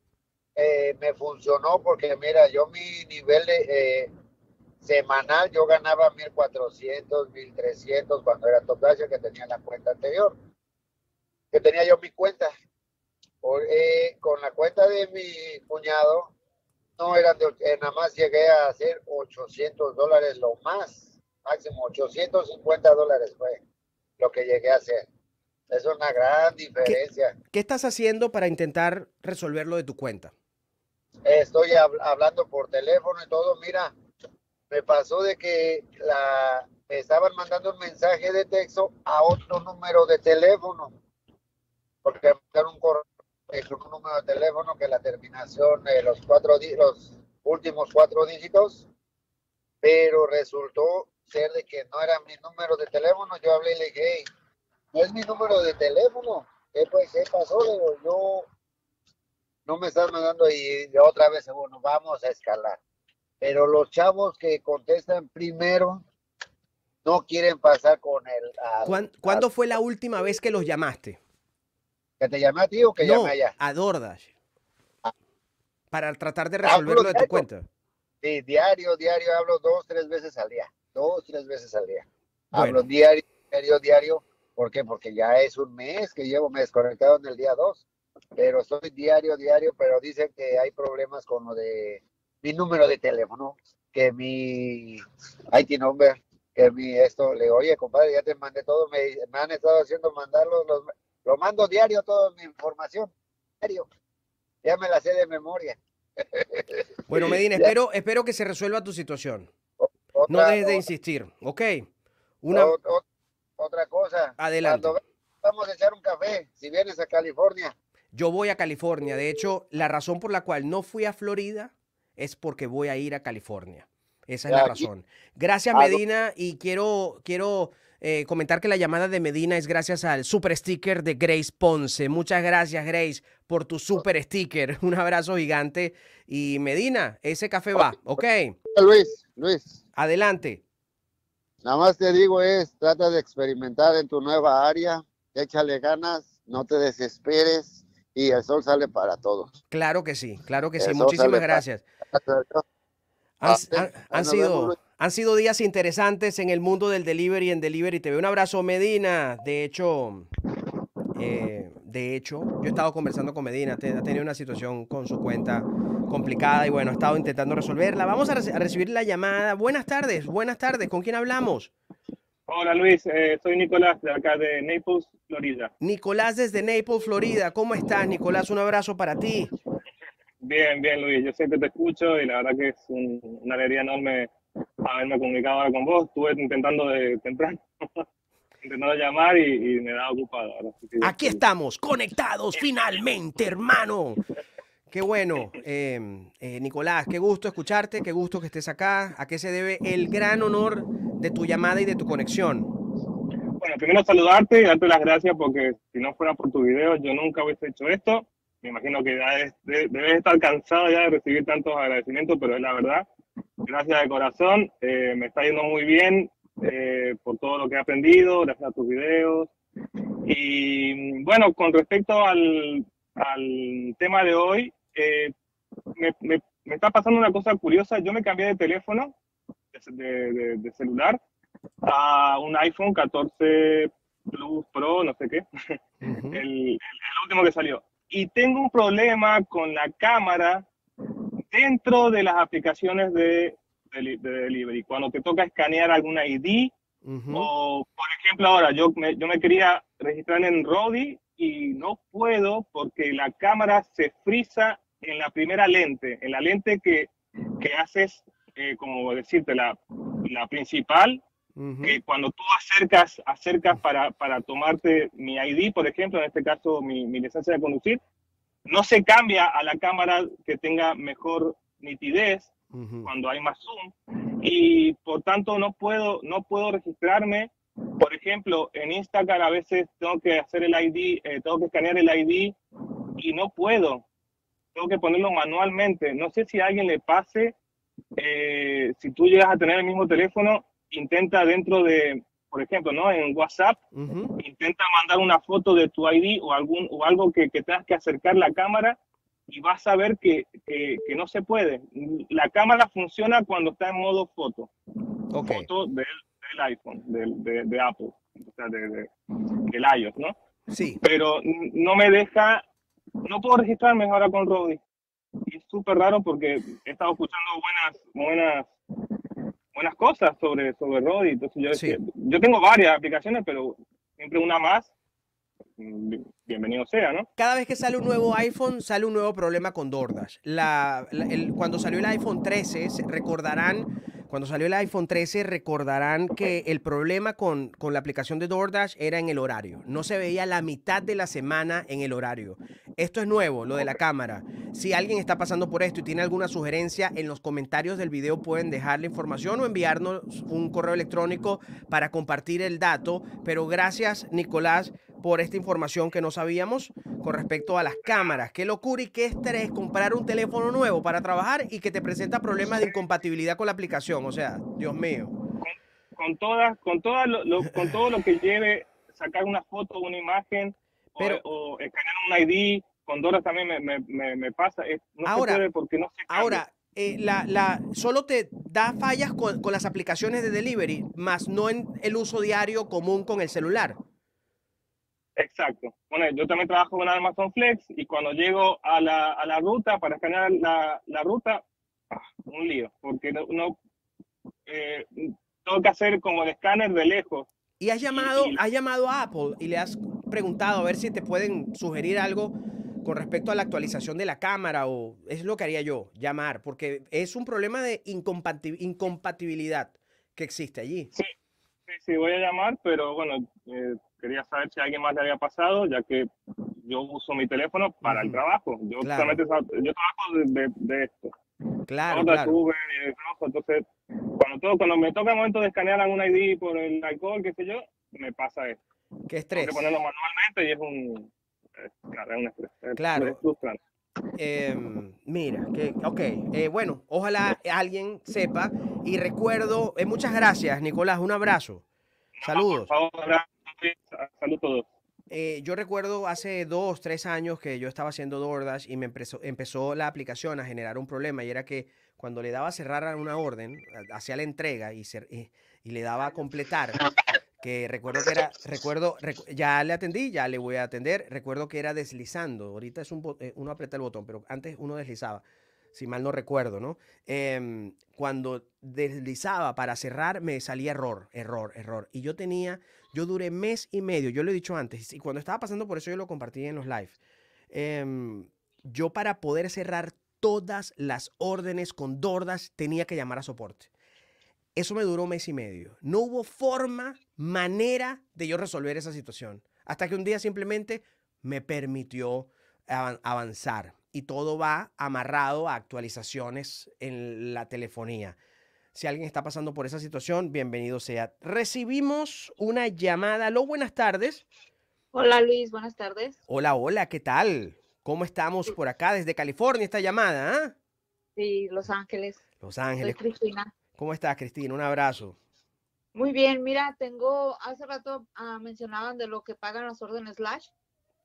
G: Eh, me funcionó porque, mira, yo mi nivel de... Eh, semanal yo ganaba 1400, 1300 cuando era top que tenía la cuenta anterior, que tenía yo mi cuenta. Eh, con la cuenta de mi cuñado, no eran de, eh, nada más llegué a hacer 800 dólares lo más, máximo 850 dólares fue lo que llegué a hacer. Es una gran diferencia.
A: ¿Qué, estás haciendo para intentar resolverlo de tu cuenta?
G: Estoy hablando por teléfono y todo. Mira, me pasó de que me estaban mandando un mensaje de texto a otro número de teléfono, porque me un correo número de teléfono que la terminación de los cuatro los últimos cuatro dígitos, pero resultó ser de que no era mi número de teléfono. Yo hablé y le dije, no es mi número de teléfono. ¿Qué, pues, pasó? yo no me están mandando y otra vez, bueno, vamos a escalar pero los chavos que contestan primero no quieren pasar con el...
A: ¿Cuándo, fue la última vez que los llamaste? ¿Que te llamé a ti o que no, llamé allá? A Dordash. Ah. Para tratar de resolverlo de tu cuenta.
G: Sí, diario, diario, hablo dos, tres veces al día. Dos, tres veces al día. Hablo diario, diario, diario. ¿Por qué? Porque ya es un mes que llevo, me desconectado en el día dos. Pero estoy diario, diario, pero dicen que hay problemas con lo de mi número de teléfono, que mi IT nombre, que mi esto, le oye, compadre, ya te mandé todo, me, han estado haciendo mandarlos, lo mando diario toda mi información, diario, ya me la sé de memoria.
A: Bueno, Medina, espero, espero que se resuelva tu situación. no dejes de insistir, ¿ok? Una...
G: otra cosa. Adelante. vamos a echar un café, si vienes a California.
A: Yo voy a California. De hecho, la razón por la cual no fui a Florida es porque voy a ir a California. Esa es la razón. Gracias, Medina. Y quiero, quiero eh, comentar que la llamada de Medina es gracias al super sticker de Grace Ponce. Muchas gracias, Grace, por tu super sticker. Un abrazo gigante. Y Medina, ese café va, ¿ok? Luis, Luis. Adelante.
G: Nada más te digo es, trata de experimentar en tu nueva área, échale ganas, no te desesperes y el sol sale para todos.
A: Claro que sí, claro que sí. Muchísimas gracias. Ah, han, sido, han sido días interesantes en el mundo del delivery en Delivery TV. Un abrazo, Medina. De hecho, eh, de hecho, yo he estado conversando con Medina, ha tenido una situación con su cuenta complicada y bueno, he estado intentando resolverla. Vamos a, recibir la llamada. Buenas tardes, buenas tardes, ¿con quién hablamos? Hola Luis, eh, soy Nicolás de acá de
H: Naples, Florida.
A: Nicolás desde Naples, Florida, ¿cómo estás Nicolás? Un abrazo para ti.
H: Bien, bien, Luis. Yo siempre te escucho y la verdad que es una alegría enorme haberme comunicado con vos. Estuve intentando de temprano, intentando llamar
A: y, me da ocupado. Aquí estamos, conectados finalmente, hermano. Qué bueno, em, eh, Nicolás, qué gusto escucharte, qué gusto que estés acá. ¿A qué se debe el gran honor de tu llamada y de tu conexión? Bueno, primero saludarte y darte las gracias porque si no fuera por tu video yo nunca hubiese hecho esto me imagino que
H: debes estar cansado ya de recibir tantos agradecimientos, pero es la verdad. Gracias de corazón, eh, me está yendo muy bien eh, por todo lo que he aprendido, gracias a tus videos. Y bueno, con respecto al, tema de hoy, eh, me, está pasando una cosa curiosa. Yo me cambié de teléfono, de, celular, a un iPhone 14 Plus Pro, no sé qué, el último que salió y tengo un problema con la cámara dentro de las aplicaciones de, de, delivery. Cuando te toca escanear alguna ID, o por ejemplo ahora yo me, yo me quería registrar en Rodi y no puedo porque la cámara se frisa en la primera lente, en la lente que, haces, eh, como decirte, la, la principal, que cuando tú acercas, acercas para, para, tomarte mi ID, por ejemplo, en este caso mi, mi licencia de conducir, no se cambia a la cámara que tenga mejor nitidez cuando hay más zoom y por tanto no puedo no puedo registrarme por ejemplo en Instagram a veces tengo que hacer el ID eh, tengo que escanear el ID y no puedo tengo que ponerlo manualmente no sé si a alguien le pase eh, si tú llegas a tener el mismo teléfono intenta dentro de, por ejemplo, ¿no? En WhatsApp,
I: intenta
H: mandar una foto de tu ID o, algún, o algo que, tengas que acercar la cámara y vas a ver que, no se puede. La cámara funciona cuando está en modo foto. Okay. Foto del, iPhone, del, de, Apple, o sea, de, del iOS, ¿no? Sí. Pero no me deja, no puedo registrarme ahora con Rodi. es súper raro porque he estado escuchando buenas, buenas buenas cosas sobre, sobre Entonces yo, yo tengo varias aplicaciones, pero siempre una
A: más mm, bienvenido sea, ¿no? Cada vez que sale un nuevo iPhone, sale un nuevo problema con DoorDash. La, cuando salió el iPhone 13, recordarán cuando salió el iPhone 13, recordarán que el problema con, la aplicación de DoorDash era en el horario. No se veía la mitad de la semana en el horario. Esto es nuevo, lo de la cámara. Si alguien está pasando por esto y tiene alguna sugerencia, en los comentarios del video pueden dejar la información o enviarnos un correo electrónico para compartir el dato. Pero gracias, Nicolás, por esta información que no sabíamos con respecto a las cámaras. Qué locura y qué estrés comprar un teléfono nuevo para trabajar y que te presenta problemas de incompatibilidad con la aplicación. O sea, Dios mío.
H: Con, todas, con todas lo, con todo lo que lleve sacar una foto, una imagen, o, escanear un ID, con Dora también me,
A: pasa. ahora, no ahora eh, la, la, solo te da fallas con, las aplicaciones de delivery, más no en el uso diario común con el celular.
H: Exacto. Bueno, yo también trabajo con Amazon Flex y cuando llego a la, ruta, para escanear la, ruta, ah, un lío, porque no,
A: eh, tengo que hacer como el escáner de lejos. ¿Y has llamado, llamado a Apple y le has preguntado a ver si te pueden sugerir algo con respecto a la actualización de la cámara o es lo que haría yo, llamar, porque es un problema de incompatibilidad que existe allí. Sí,
H: sí, voy a llamar, pero bueno, eh, quería saber si a alguien más le había pasado, ya que yo uso mi teléfono para el trabajo. Yo yo trabajo de, esto.
A: Claro, claro.
H: Entonces, cuando, cuando me toca el momento de escanear algún ID por el alcohol, qué sé yo, me pasa esto. Qué estrés.
D: Hay que ponerlo
A: manualmente y es un, claro, estrés. Claro. Em, mira, que, ok. Eh, bueno, ojalá alguien sepa. Y recuerdo, eh, muchas gracias, Nicolás. Un abrazo. Saludos. Por favor, Salud a todos. Eh, yo recuerdo hace dos, tres años que yo estaba haciendo DoorDash y me empezó, la aplicación a generar un problema y era que cuando le daba a cerrar una orden, hacía la entrega y, y, le daba a completar, que recuerdo que era, recuerdo, ya le atendí, ya le voy a atender, recuerdo que era deslizando, ahorita es un, eh, uno aprieta el botón, pero antes uno deslizaba, si mal no recuerdo, ¿no? Em, cuando deslizaba para cerrar me salía error, error, error y yo tenía yo duré mes y medio, yo lo he dicho antes, y cuando estaba pasando por eso yo lo compartí en los lives. Em, yo para poder cerrar todas las órdenes con Dordas tenía que llamar a soporte. Eso me duró mes y medio. No hubo forma, manera de yo resolver esa situación. Hasta que un día simplemente me permitió avanzar. Y todo va amarrado a actualizaciones en la telefonía. Si alguien está pasando por esa situación, bienvenido sea. Recibimos una llamada. Lo buenas tardes. Hola
J: Luis, buenas tardes.
A: Hola, hola, ¿qué tal? ¿Cómo estamos por acá desde California esta llamada? ¿ah?
J: Sí, Los Ángeles. Los Ángeles. Cristina.
A: ¿Cómo estás, Cristina? Un abrazo.
J: Muy bien, mira, tengo, hace rato ah, mencionaban de lo que pagan las órdenes slash.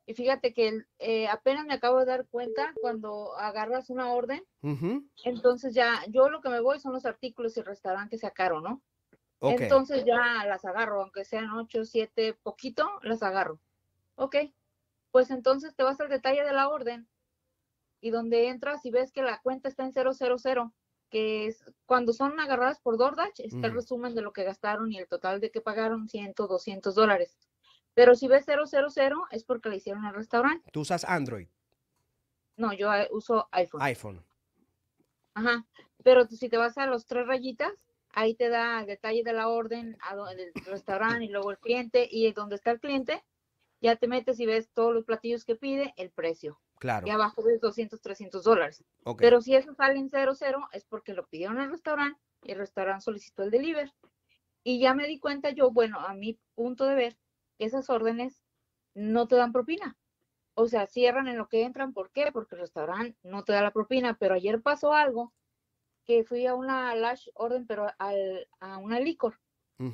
J: Y fíjate que eh, apenas me acabo de dar cuenta cuando agarras una orden. Entonces ya, yo lo que me voy son los artículos y el restaurante que sacaron, ¿no? Entonces ya las agarro, aunque sean 8, 7, poquito, las agarro. Ok, pues entonces te vas al detalle de la orden y donde entras y ves que la cuenta está en 000, que es cuando son agarradas por DoorDash, está el resumen de lo que gastaron y el total de que pagaron 100, 200 dólares. Pero si ves 000 es porque le hicieron al restaurante.
A: ¿Tú usas Android?
J: No, yo eh, uso iPhone. iPhone. Ajá. Pero si te vas a los tres rayitas, ahí te da el detalle de la orden, el restaurante y luego el cliente y donde está el cliente, ya te metes y ves todos los platillos que pide, el precio. Claro. Y abajo ves 200, 300 dólares. Pero si eso sale en 00 es porque lo pidieron al restaurante y el restaurante solicitó el delivery. Y ya me di cuenta yo, bueno, a mi punto de ver, esas órdenes no te dan propina. O sea, cierran en lo que entran. ¿Por qué? Porque el restaurante no te da la propina. Pero ayer pasó algo que fui a una lash orden, pero al, a una licor.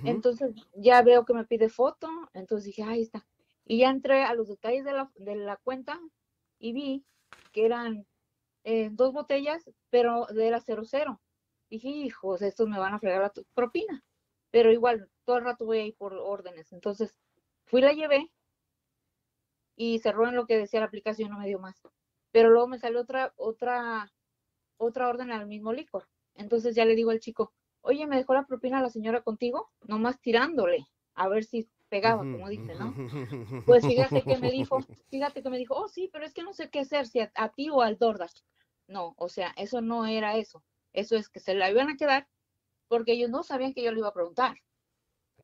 J: Entonces ya veo que me pide foto. Entonces dije, ahí está. Y ya entré a los detalles de la, de la cuenta y vi que eran eh, dos botellas, pero de la 00. Dije, hijos, estos me van a fregar la propina. Pero igual, todo el rato voy a ir por órdenes. Entonces, Fui, la llevé y cerró en lo que decía la aplicación, no me dio más. Pero luego me salió otra, otra, otra orden al mismo licor. Entonces ya le digo al chico, oye, me dejó la propina la señora contigo, nomás tirándole, a ver si pegaba, como dice, ¿no?
F: Pues fíjate que me dijo,
J: fíjate que me dijo, oh sí, pero es que no sé qué hacer, si a, ti o al DoorDash. No, o sea, eso no era eso. Eso es que se la iban a quedar porque ellos no sabían que yo le iba a preguntar.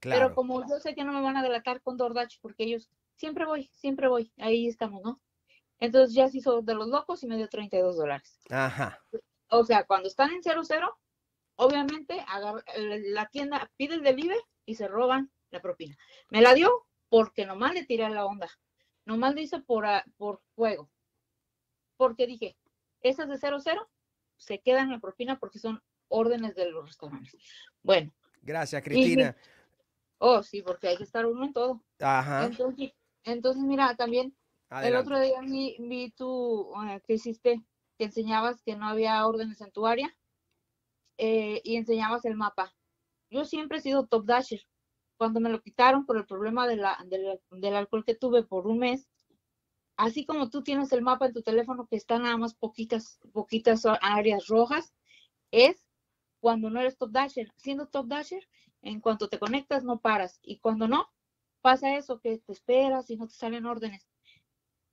J: Pero como yo sé que no me van a delatar con DoorDash porque ellos siempre voy, siempre voy, ahí estamos, ¿no? Entonces ya se hizo de los locos y me dio 32 dólares. Ajá. O sea, cuando están en 00, obviamente eh, la tienda pide el delivery y se roban la propina. Me la dio porque nomás le tiré a la onda. Nomás lo hice por, ah, por juego. Porque dije, esas de 00 se quedan la propina porque son órdenes de los restaurantes. Bueno.
A: Gracias, Cristina. Y,
J: Oh, sí, porque hay que estar uno en todo. Ajá. Entonces, entonces mira, también el otro día vi, tú eh, que hiciste, que enseñabas que no había órdenes en tu área eh, y enseñabas el mapa. Yo siempre he sido top dasher. Cuando me lo quitaron por el problema de la, del alcohol que tuve por un mes, así como tú tienes el mapa en tu teléfono que están nada más poquitas, poquitas áreas rojas, es cuando no eres top dasher. Siendo top dasher, en cuanto te conectas, no paras. Y cuando no, pasa eso, que te esperas y no te salen órdenes.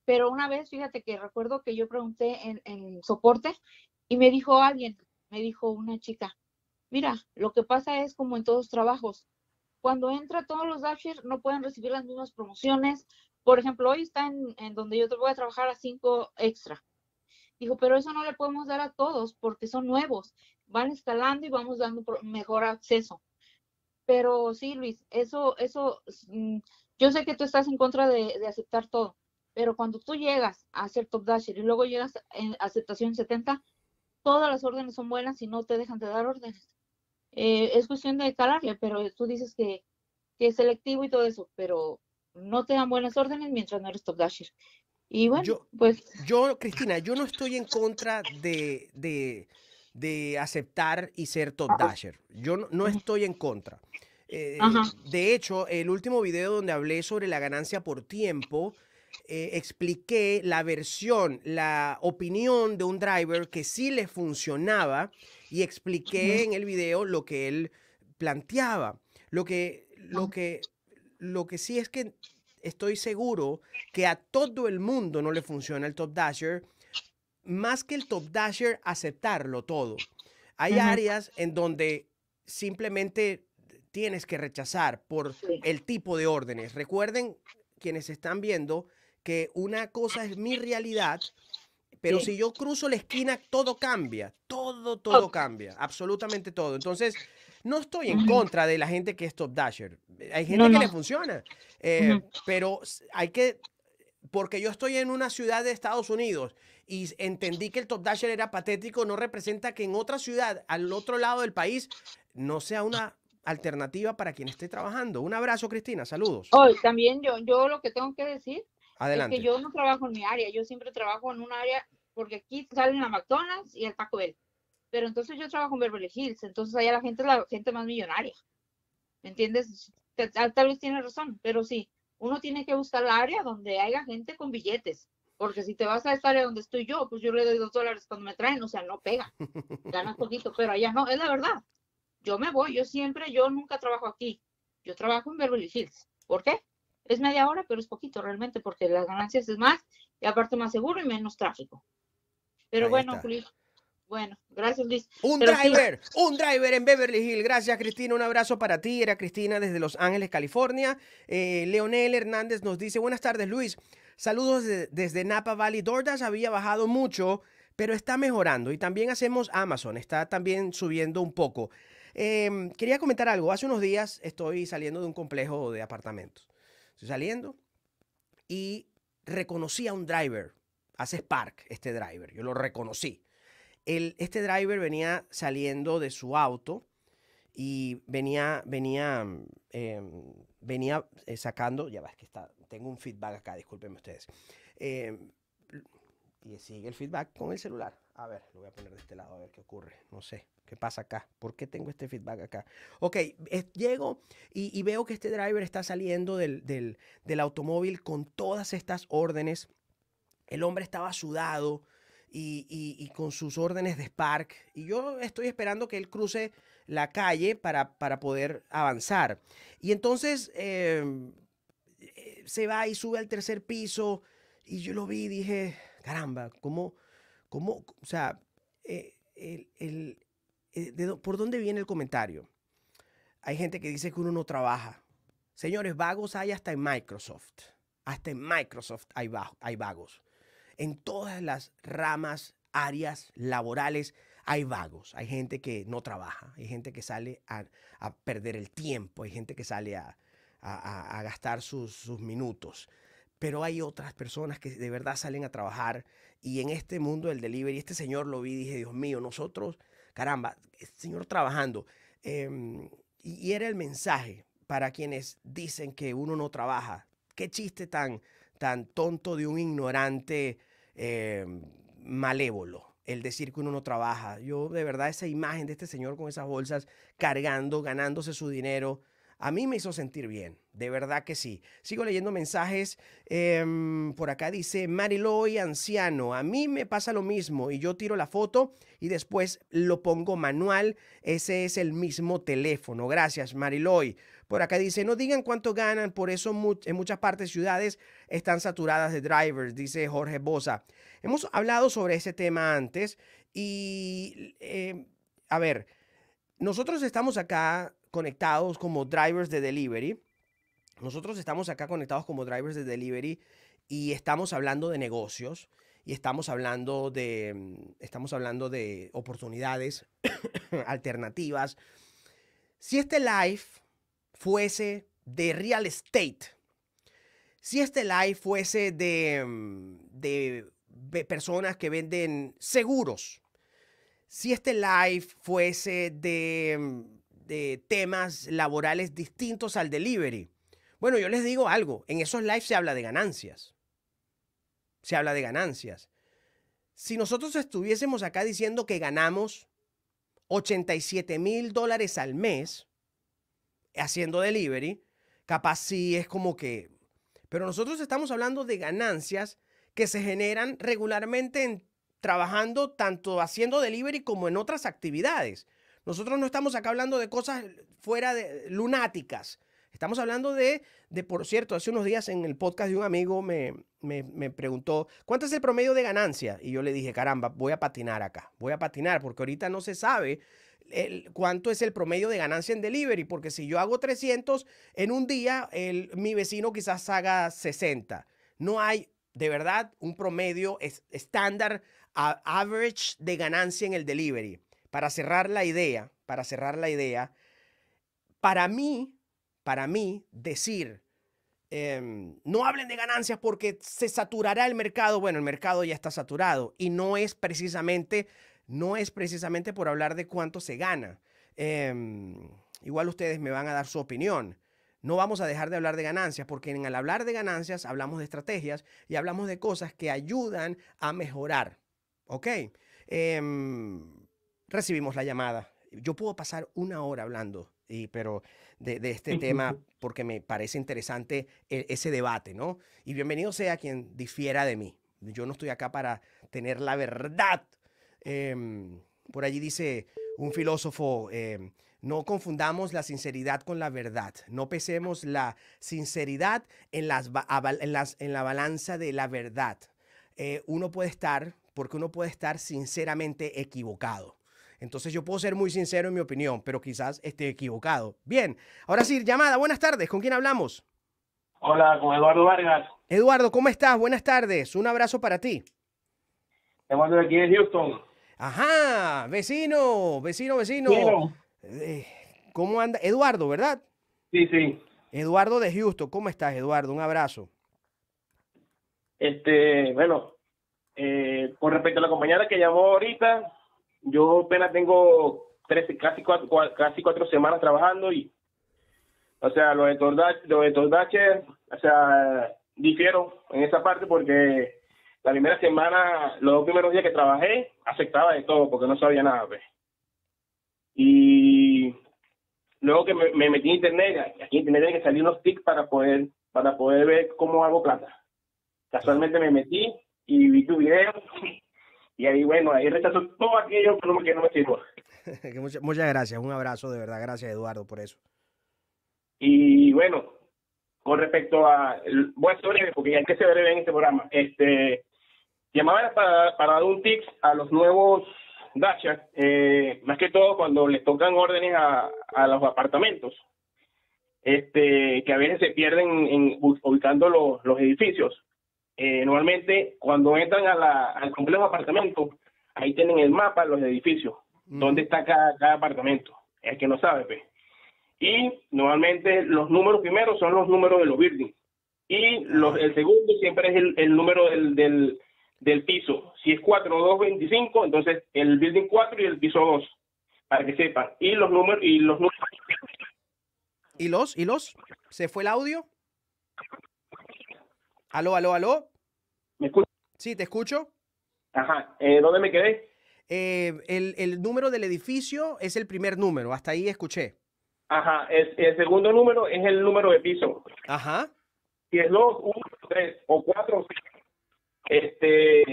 J: Pero una vez, fíjate que recuerdo que yo pregunté en, soporte y me dijo alguien, me dijo una chica, mira, lo que pasa es como en todos los trabajos, cuando entra todos los dashers no pueden recibir las mismas promociones. Por ejemplo, hoy está en, donde yo te voy a trabajar a cinco extra. Dijo, pero eso no le podemos dar a todos porque son nuevos. Van escalando y vamos dando mejor acceso. Pero sí, Luis, eso, eso, mm, yo sé que tú estás en contra de, aceptar todo, pero cuando tú llegas a ser top dasher y luego llegas en aceptación 70, todas las órdenes son buenas y no te dejan de dar órdenes. Eh, es cuestión de calarle, pero tú dices que, que es selectivo y todo eso, pero no te dan buenas órdenes mientras no eres top dasher.
A: Y bueno, pues. Yo, Cristina, yo no estoy en contra de, de aceptar y ser top dasher. Yo no, estoy en contra. Eh, de hecho, el último video donde hablé sobre la ganancia por tiempo, eh, expliqué la versión, la opinión de un driver que sí le funcionaba y expliqué en el video lo que él planteaba. Lo que, lo ah. que, lo que sí es que estoy seguro que a todo el mundo no le funciona el top dasher más que el top dasher aceptarlo todo. Hay áreas en donde simplemente tienes que rechazar por el tipo de órdenes. Recuerden quienes están viendo que una cosa es mi realidad, pero si yo cruzo la esquina todo cambia, todo, todo cambia, absolutamente todo. Entonces, no estoy en contra de la gente que es top dasher. Hay gente que le funciona, eh, pero hay que porque yo estoy en una ciudad de Estados Unidos y entendí que el Top Dasher era patético, no representa que en otra ciudad, al otro lado del país, no sea una alternativa para quien esté trabajando. Un abrazo, Cristina, saludos.
J: Hoy oh, también yo, yo lo que tengo que decir es que yo no trabajo en mi área, yo siempre trabajo en un área, porque aquí salen la McDonald's y el Taco Bell. Pero entonces yo trabajo en Beverly Hills, entonces allá la gente es la gente más millonaria. ¿Me entiendes? Ah, tal, vez tiene razón, pero sí, uno tiene que buscar el área donde haya gente con billetes porque si te vas a estar área donde estoy yo, pues yo le doy dos dólares cuando me traen, o sea, no pega, ganas poquito, pero allá no, es la verdad. Yo me voy, yo siempre, yo nunca trabajo aquí, yo trabajo en Beverly Hills. ¿Por qué? Es media hora, pero es poquito realmente, porque las ganancias es más, y aparte más seguro y menos tráfico. Pero bueno, Juli, bueno, gracias Luis. Un driver, un driver en Beverly Hills. Gracias
A: Cristina, un abrazo para ti. Era Cristina desde Los Ángeles, California. Eh, Leonel Hernández nos dice, buenas tardes Luis. Saludos desde Napa Valley. DoorDash había bajado mucho, pero está mejorando. Y también hacemos Amazon, está también subiendo un poco. Em, quería comentar algo. Hace unos días estoy saliendo de un complejo de apartamentos. Estoy saliendo y reconocí a un driver. Hace Spark este driver. Yo lo reconocí. este driver venía saliendo de su auto y venía, venía, mm, em, venía eh, sacando, ya ves que está, tengo un feedback acá, discúlpenme ustedes. Em, y sigue el feedback con el celular. A ver, lo voy a poner de este lado, a ver qué ocurre. No sé, qué pasa acá, por qué tengo este feedback acá. Ok, llego y, veo que este driver está saliendo del, automóvil con todas estas órdenes. El hombre estaba sudado y, y, con sus órdenes de Spark. Y yo estoy esperando que él cruce la calle para, para poder avanzar. Y entonces em, eh, se va y sube al tercer piso y yo lo vi y dije, caramba, ¿cómo, cómo o sea, eh, el, el, eh, por dónde viene el comentario? Hay gente que dice que uno no trabaja. Señores, vagos hay hasta en Microsoft. Hasta en Microsoft hay, hay vagos. En todas las ramas, áreas laborales hay vagos, hay gente que no trabaja, hay gente que sale a, perder el tiempo, hay gente que sale a, gastar sus, minutos. Pero hay otras personas que de verdad salen a trabajar y en este mundo del delivery, este señor lo vi y dije, Dios mío, nosotros, caramba, señor trabajando. Em, y, era el mensaje para quienes dicen que uno no trabaja. Qué chiste tan, tan tonto de un ignorante em, malévolo el decir que uno no trabaja. Yo de verdad esa imagen de este señor con esas bolsas cargando, ganándose su dinero, a mí me hizo sentir bien, de verdad que sí. Sigo leyendo mensajes. Em, por acá dice Mariloy, anciano, a mí me pasa lo mismo y yo tiro la foto y después lo pongo manual. Ese es el mismo teléfono. Gracias, Mariloy. Por acá dice, no digan cuánto ganan, por eso en muchas partes ciudades están saturadas de drivers, dice Jorge Bosa. Hemos hablado sobre ese tema antes y, eh, a ver, nosotros estamos acá conectados como drivers de delivery. Nosotros estamos acá conectados como drivers de delivery y estamos hablando de negocios y estamos hablando de, mm, estamos hablando de oportunidades alternativas. Si este live fuese de real estate, si este live fuese de, mm, personas que venden seguros, si este live fuese de, mm, de temas laborales distintos al delivery, bueno, yo les digo algo, en esos lives se habla de ganancias. Se habla de ganancias. Si nosotros estuviésemos acá diciendo que ganamos 87 mil dólares al mes, haciendo delivery, capaz sí es como que... Pero nosotros estamos hablando de ganancias que se generan regularmente trabajando tanto haciendo delivery como en otras actividades. Nosotros no estamos acá hablando de cosas fuera de lunáticas. Estamos hablando de, de por cierto, hace unos días en el podcast de un amigo me, me, me, preguntó, ¿cuánto es el promedio de ganancia? Y yo le dije, caramba, voy a patinar acá, voy a patinar, porque ahorita no se sabe cuánto es el promedio de ganancia en delivery, porque si yo hago 300 en un día, mi vecino quizás haga 60. No hay de verdad un promedio estándar, average de ganancia en el delivery. Para cerrar la idea, para cerrar la idea, para mí, para mí decir, em, no hablen de ganancias porque se saturará el mercado, bueno, el mercado ya está saturado y no es precisamente no es precisamente por hablar de cuánto se gana. Em, igual ustedes me van a dar su opinión. No vamos a dejar de hablar de ganancias, porque en el hablar de ganancias hablamos de estrategias y hablamos de cosas que ayudan a mejorar. ¿Ok? Em, recibimos la llamada. Yo puedo pasar una hora hablando, pero de, de este tema, porque me parece interesante e, ese debate, ¿no? Y bienvenido sea quien difiera de mí. Yo no estoy acá para tener la verdad Em, por allí dice un filósofo, em, no confundamos la sinceridad con la verdad, no pesemos la sinceridad en, la balanza de la verdad. Eh, uno puede estar, porque uno puede estar sinceramente equivocado. Entonces yo puedo ser muy sincero en mi opinión, pero quizás esté equivocado. Bien, ahora sí, llamada, buenas tardes, ¿con quién hablamos?
D: Hola, con Eduardo Vargas.
A: Eduardo, ¿cómo estás? Buenas tardes, un abrazo para ti. Te aquí en Houston. Ajá, vecino, vecino, vecino. Eh, ¿Cómo anda? Eduardo, ¿verdad? Sí, sí. Eduardo de Justo, ¿cómo estás, Eduardo? Un abrazo.
I: Este, bueno, eh, con respecto a la compañera que llamó ahorita, yo apenas tengo tres, casi, cuatro, casi cuatro semanas trabajando y, o sea, los de o sea, difiero en esa parte porque la primera semana, los dos primeros días que trabajé, aceptaba de todo porque no sabía nada. Pues. Y luego que me, metí en internet, aquí en internet hay que salir unos tics para poder, para poder ver cómo hago plata. Casualmente me metí y vi tu video y ahí bueno, ahí rechazó todo aquello que no, que no me sirvo.
A: muchas, gracias, un abrazo de verdad, gracias Eduardo por eso.
I: Y bueno, con respecto a, voy a ser porque hay que se breve en este programa, este llamaban para, para dar un tips a los nuevos dachas, eh, más que todo cuando les tocan órdenes a, a los apartamentos, este, que a veces se pierden en, ubicando los, los edificios. Eh, normalmente cuando entran al complejo apartamento, ahí tienen el mapa de los edificios, dónde está cada, cada apartamento, el que no sabe. Pues. Y normalmente los números primeros son los números de los buildings. Y los, el segundo siempre es el, el número del, del, del piso. Si es 4225 entonces el building 4 y el piso 2, para que sepan. Y los números y los
A: ¿Y los? ¿Y los? ¿Se fue el audio? Aló, aló, aló. ¿Me escuchas? Sí, te escucho. Ajá, eh, ¿dónde me quedé? Eh, el, número del edificio es el primer número, hasta ahí escuché. Ajá, el, el segundo número es el número de piso. Ajá. Si es 2, 1,
I: 3 o 4 este,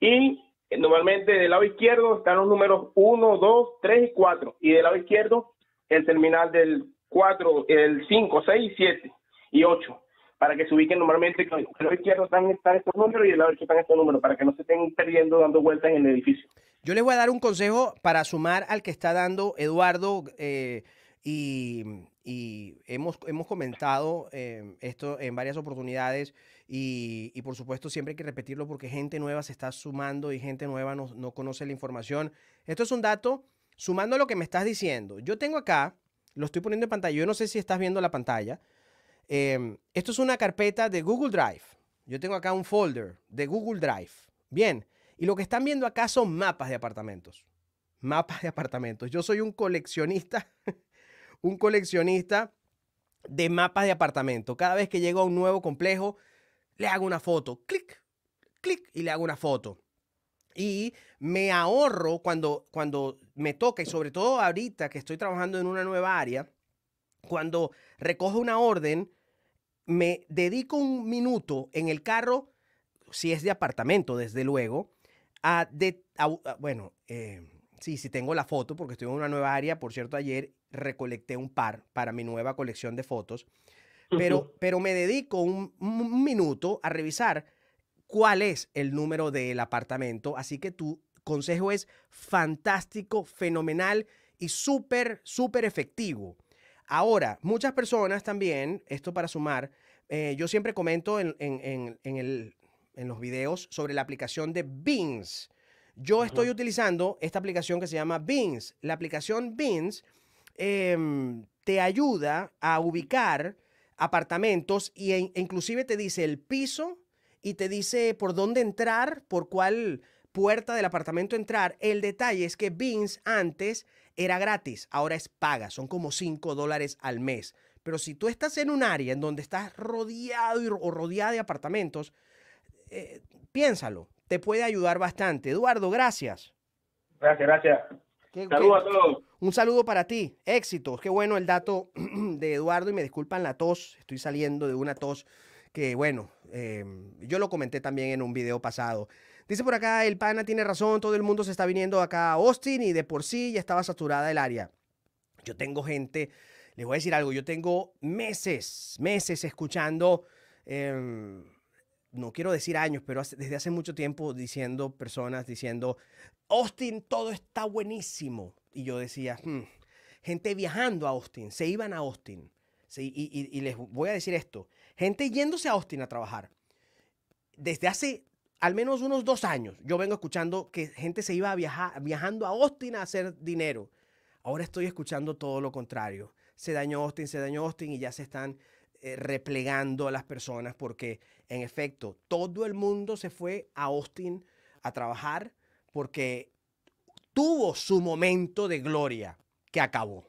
I: y eh, normalmente del lado izquierdo están los números 1, 2, 3 y 4. Y del lado izquierdo el terminal del 4, el 5, 6, 7 y 8. Para que se ubiquen normalmente, del lado izquierdo están, estos números y del lado derecho están estos números, para que no se estén perdiendo dando vueltas en el edificio.
A: Yo les voy a dar un consejo para sumar al que está dando Eduardo. Eh, y, hemos, hemos comentado eh, esto en varias oportunidades y, por supuesto siempre hay que repetirlo porque gente nueva se está sumando y gente nueva no, conoce la información. Esto es un dato sumando a lo que me estás diciendo. Yo tengo acá, lo estoy poniendo en pantalla, yo no sé si estás viendo la pantalla. Em, esto es una carpeta de Google Drive. Yo tengo acá un folder de Google Drive. Bien, y lo que están viendo acá son mapas de apartamentos. Mapas de apartamentos. Yo soy un coleccionista, un coleccionista de mapas de apartamentos Cada vez que llego a un nuevo complejo, le hago una foto, clic, clic y le hago una foto. Y me ahorro cuando, cuando me toca, y sobre todo ahorita que estoy trabajando en una nueva área, cuando recojo una orden, me dedico un minuto en el carro, si es de apartamento, desde luego, a, de, bueno, eh, sí, si tengo la foto, porque estoy en una nueva área, por cierto, ayer recolecté un par para mi nueva colección de fotos. pero, pero me dedico un, minuto a revisar cuál es el número del apartamento. Así que tu consejo es fantástico, fenomenal y súper, súper efectivo. Ahora, muchas personas también, esto para sumar, eh, yo siempre comento en, los videos sobre la aplicación de Beans. Yo estoy utilizando esta aplicación que se llama Beans. La aplicación Beans em, te ayuda a ubicar apartamentos y, e inclusive te dice el piso y te dice por dónde entrar, por cuál puerta del apartamento entrar. El detalle es que Beans antes era gratis, ahora es paga, son como 5 dólares al mes. Pero si tú estás en un área en donde estás rodeado o rodeada de apartamentos, eh, piénsalo, te puede ayudar bastante. Eduardo, gracias.
I: Gracias, gracias. Saludos a todos.
A: Un saludo para ti, éxito, Qué bueno el dato de Eduardo y me disculpan la tos, estoy saliendo de una tos que bueno, em, yo lo comenté también en un video pasado. Dice por acá, el pana tiene razón, todo el mundo se está viniendo acá a Austin y de por sí ya estaba saturada el área. Yo tengo gente, les voy a decir algo, yo tengo meses, meses escuchando, em, no quiero decir años, pero desde hace mucho tiempo diciendo personas, diciendo, Austin, todo está buenísimo. Y yo decía, hmm, gente viajando a Austin, se iban a Austin. Sí, y, les voy a decir esto, gente yéndose a Austin a trabajar. Desde hace al menos unos dos años yo vengo escuchando que gente se iba a viajar, viajando a Austin a hacer dinero. Ahora estoy escuchando todo lo contrario. Se dañó Austin, se dañó Austin y ya se están eh, replegando a las personas porque en efecto todo el mundo se fue a Austin a trabajar porque tuvo su momento de gloria que acabó.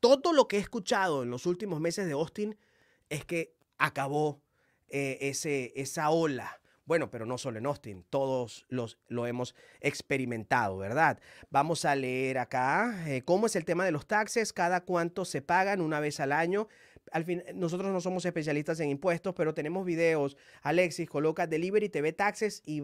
A: Todo lo que he escuchado en los últimos meses de Austin es que acabó eh, ese, esa ola. Bueno, pero no solo en Austin, todos los, lo hemos experimentado, ¿verdad? Vamos a leer acá eh, cómo es el tema de los taxes, cada cuánto se pagan una vez al año. Al fin, nosotros no somos especialistas en impuestos, pero tenemos videos. Alexis, coloca Delivery TV Taxes y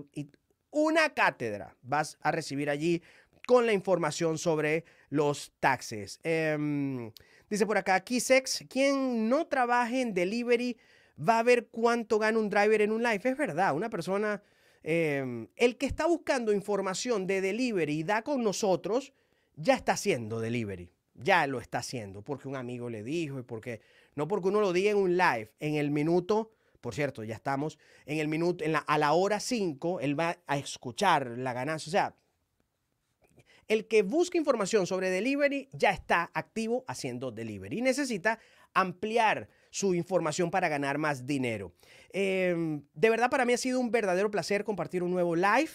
A: una cátedra vas a recibir allí con la información sobre los taxes. Em, dice por acá, Kisex, quien no trabaje en delivery va a ver cuánto gana un driver en un live. Es verdad, una persona, em, el que está buscando información de delivery y da con nosotros, ya está haciendo delivery, ya lo está haciendo, porque un amigo le dijo y porque, no porque uno lo diga en un live, en el minuto por cierto, ya estamos en el minuto, a la hora 5, él va a escuchar la ganancia. O sea, el que busca información sobre delivery ya está activo haciendo delivery y necesita ampliar su información para ganar más dinero. Em, de verdad, para mí ha sido un verdadero placer compartir un nuevo live.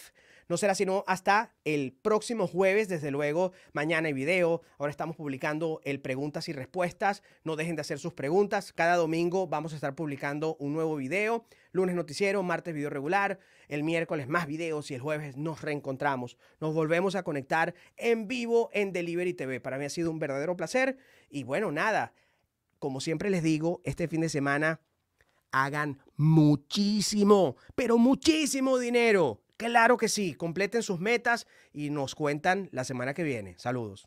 A: No será sino hasta el próximo jueves, desde luego, mañana hay video. Ahora estamos publicando el preguntas y respuestas. No dejen de hacer sus preguntas. Cada domingo vamos a estar publicando un nuevo video. Lunes noticiero, martes video regular, el miércoles más videos y el jueves nos reencontramos. Nos volvemos a conectar en vivo en Delivery TV. Para mí ha sido un verdadero placer y bueno, nada. Como siempre les digo, este fin de semana hagan muchísimo, pero muchísimo dinero Claro que sí, completen sus metas y nos cuentan la semana que viene. Saludos.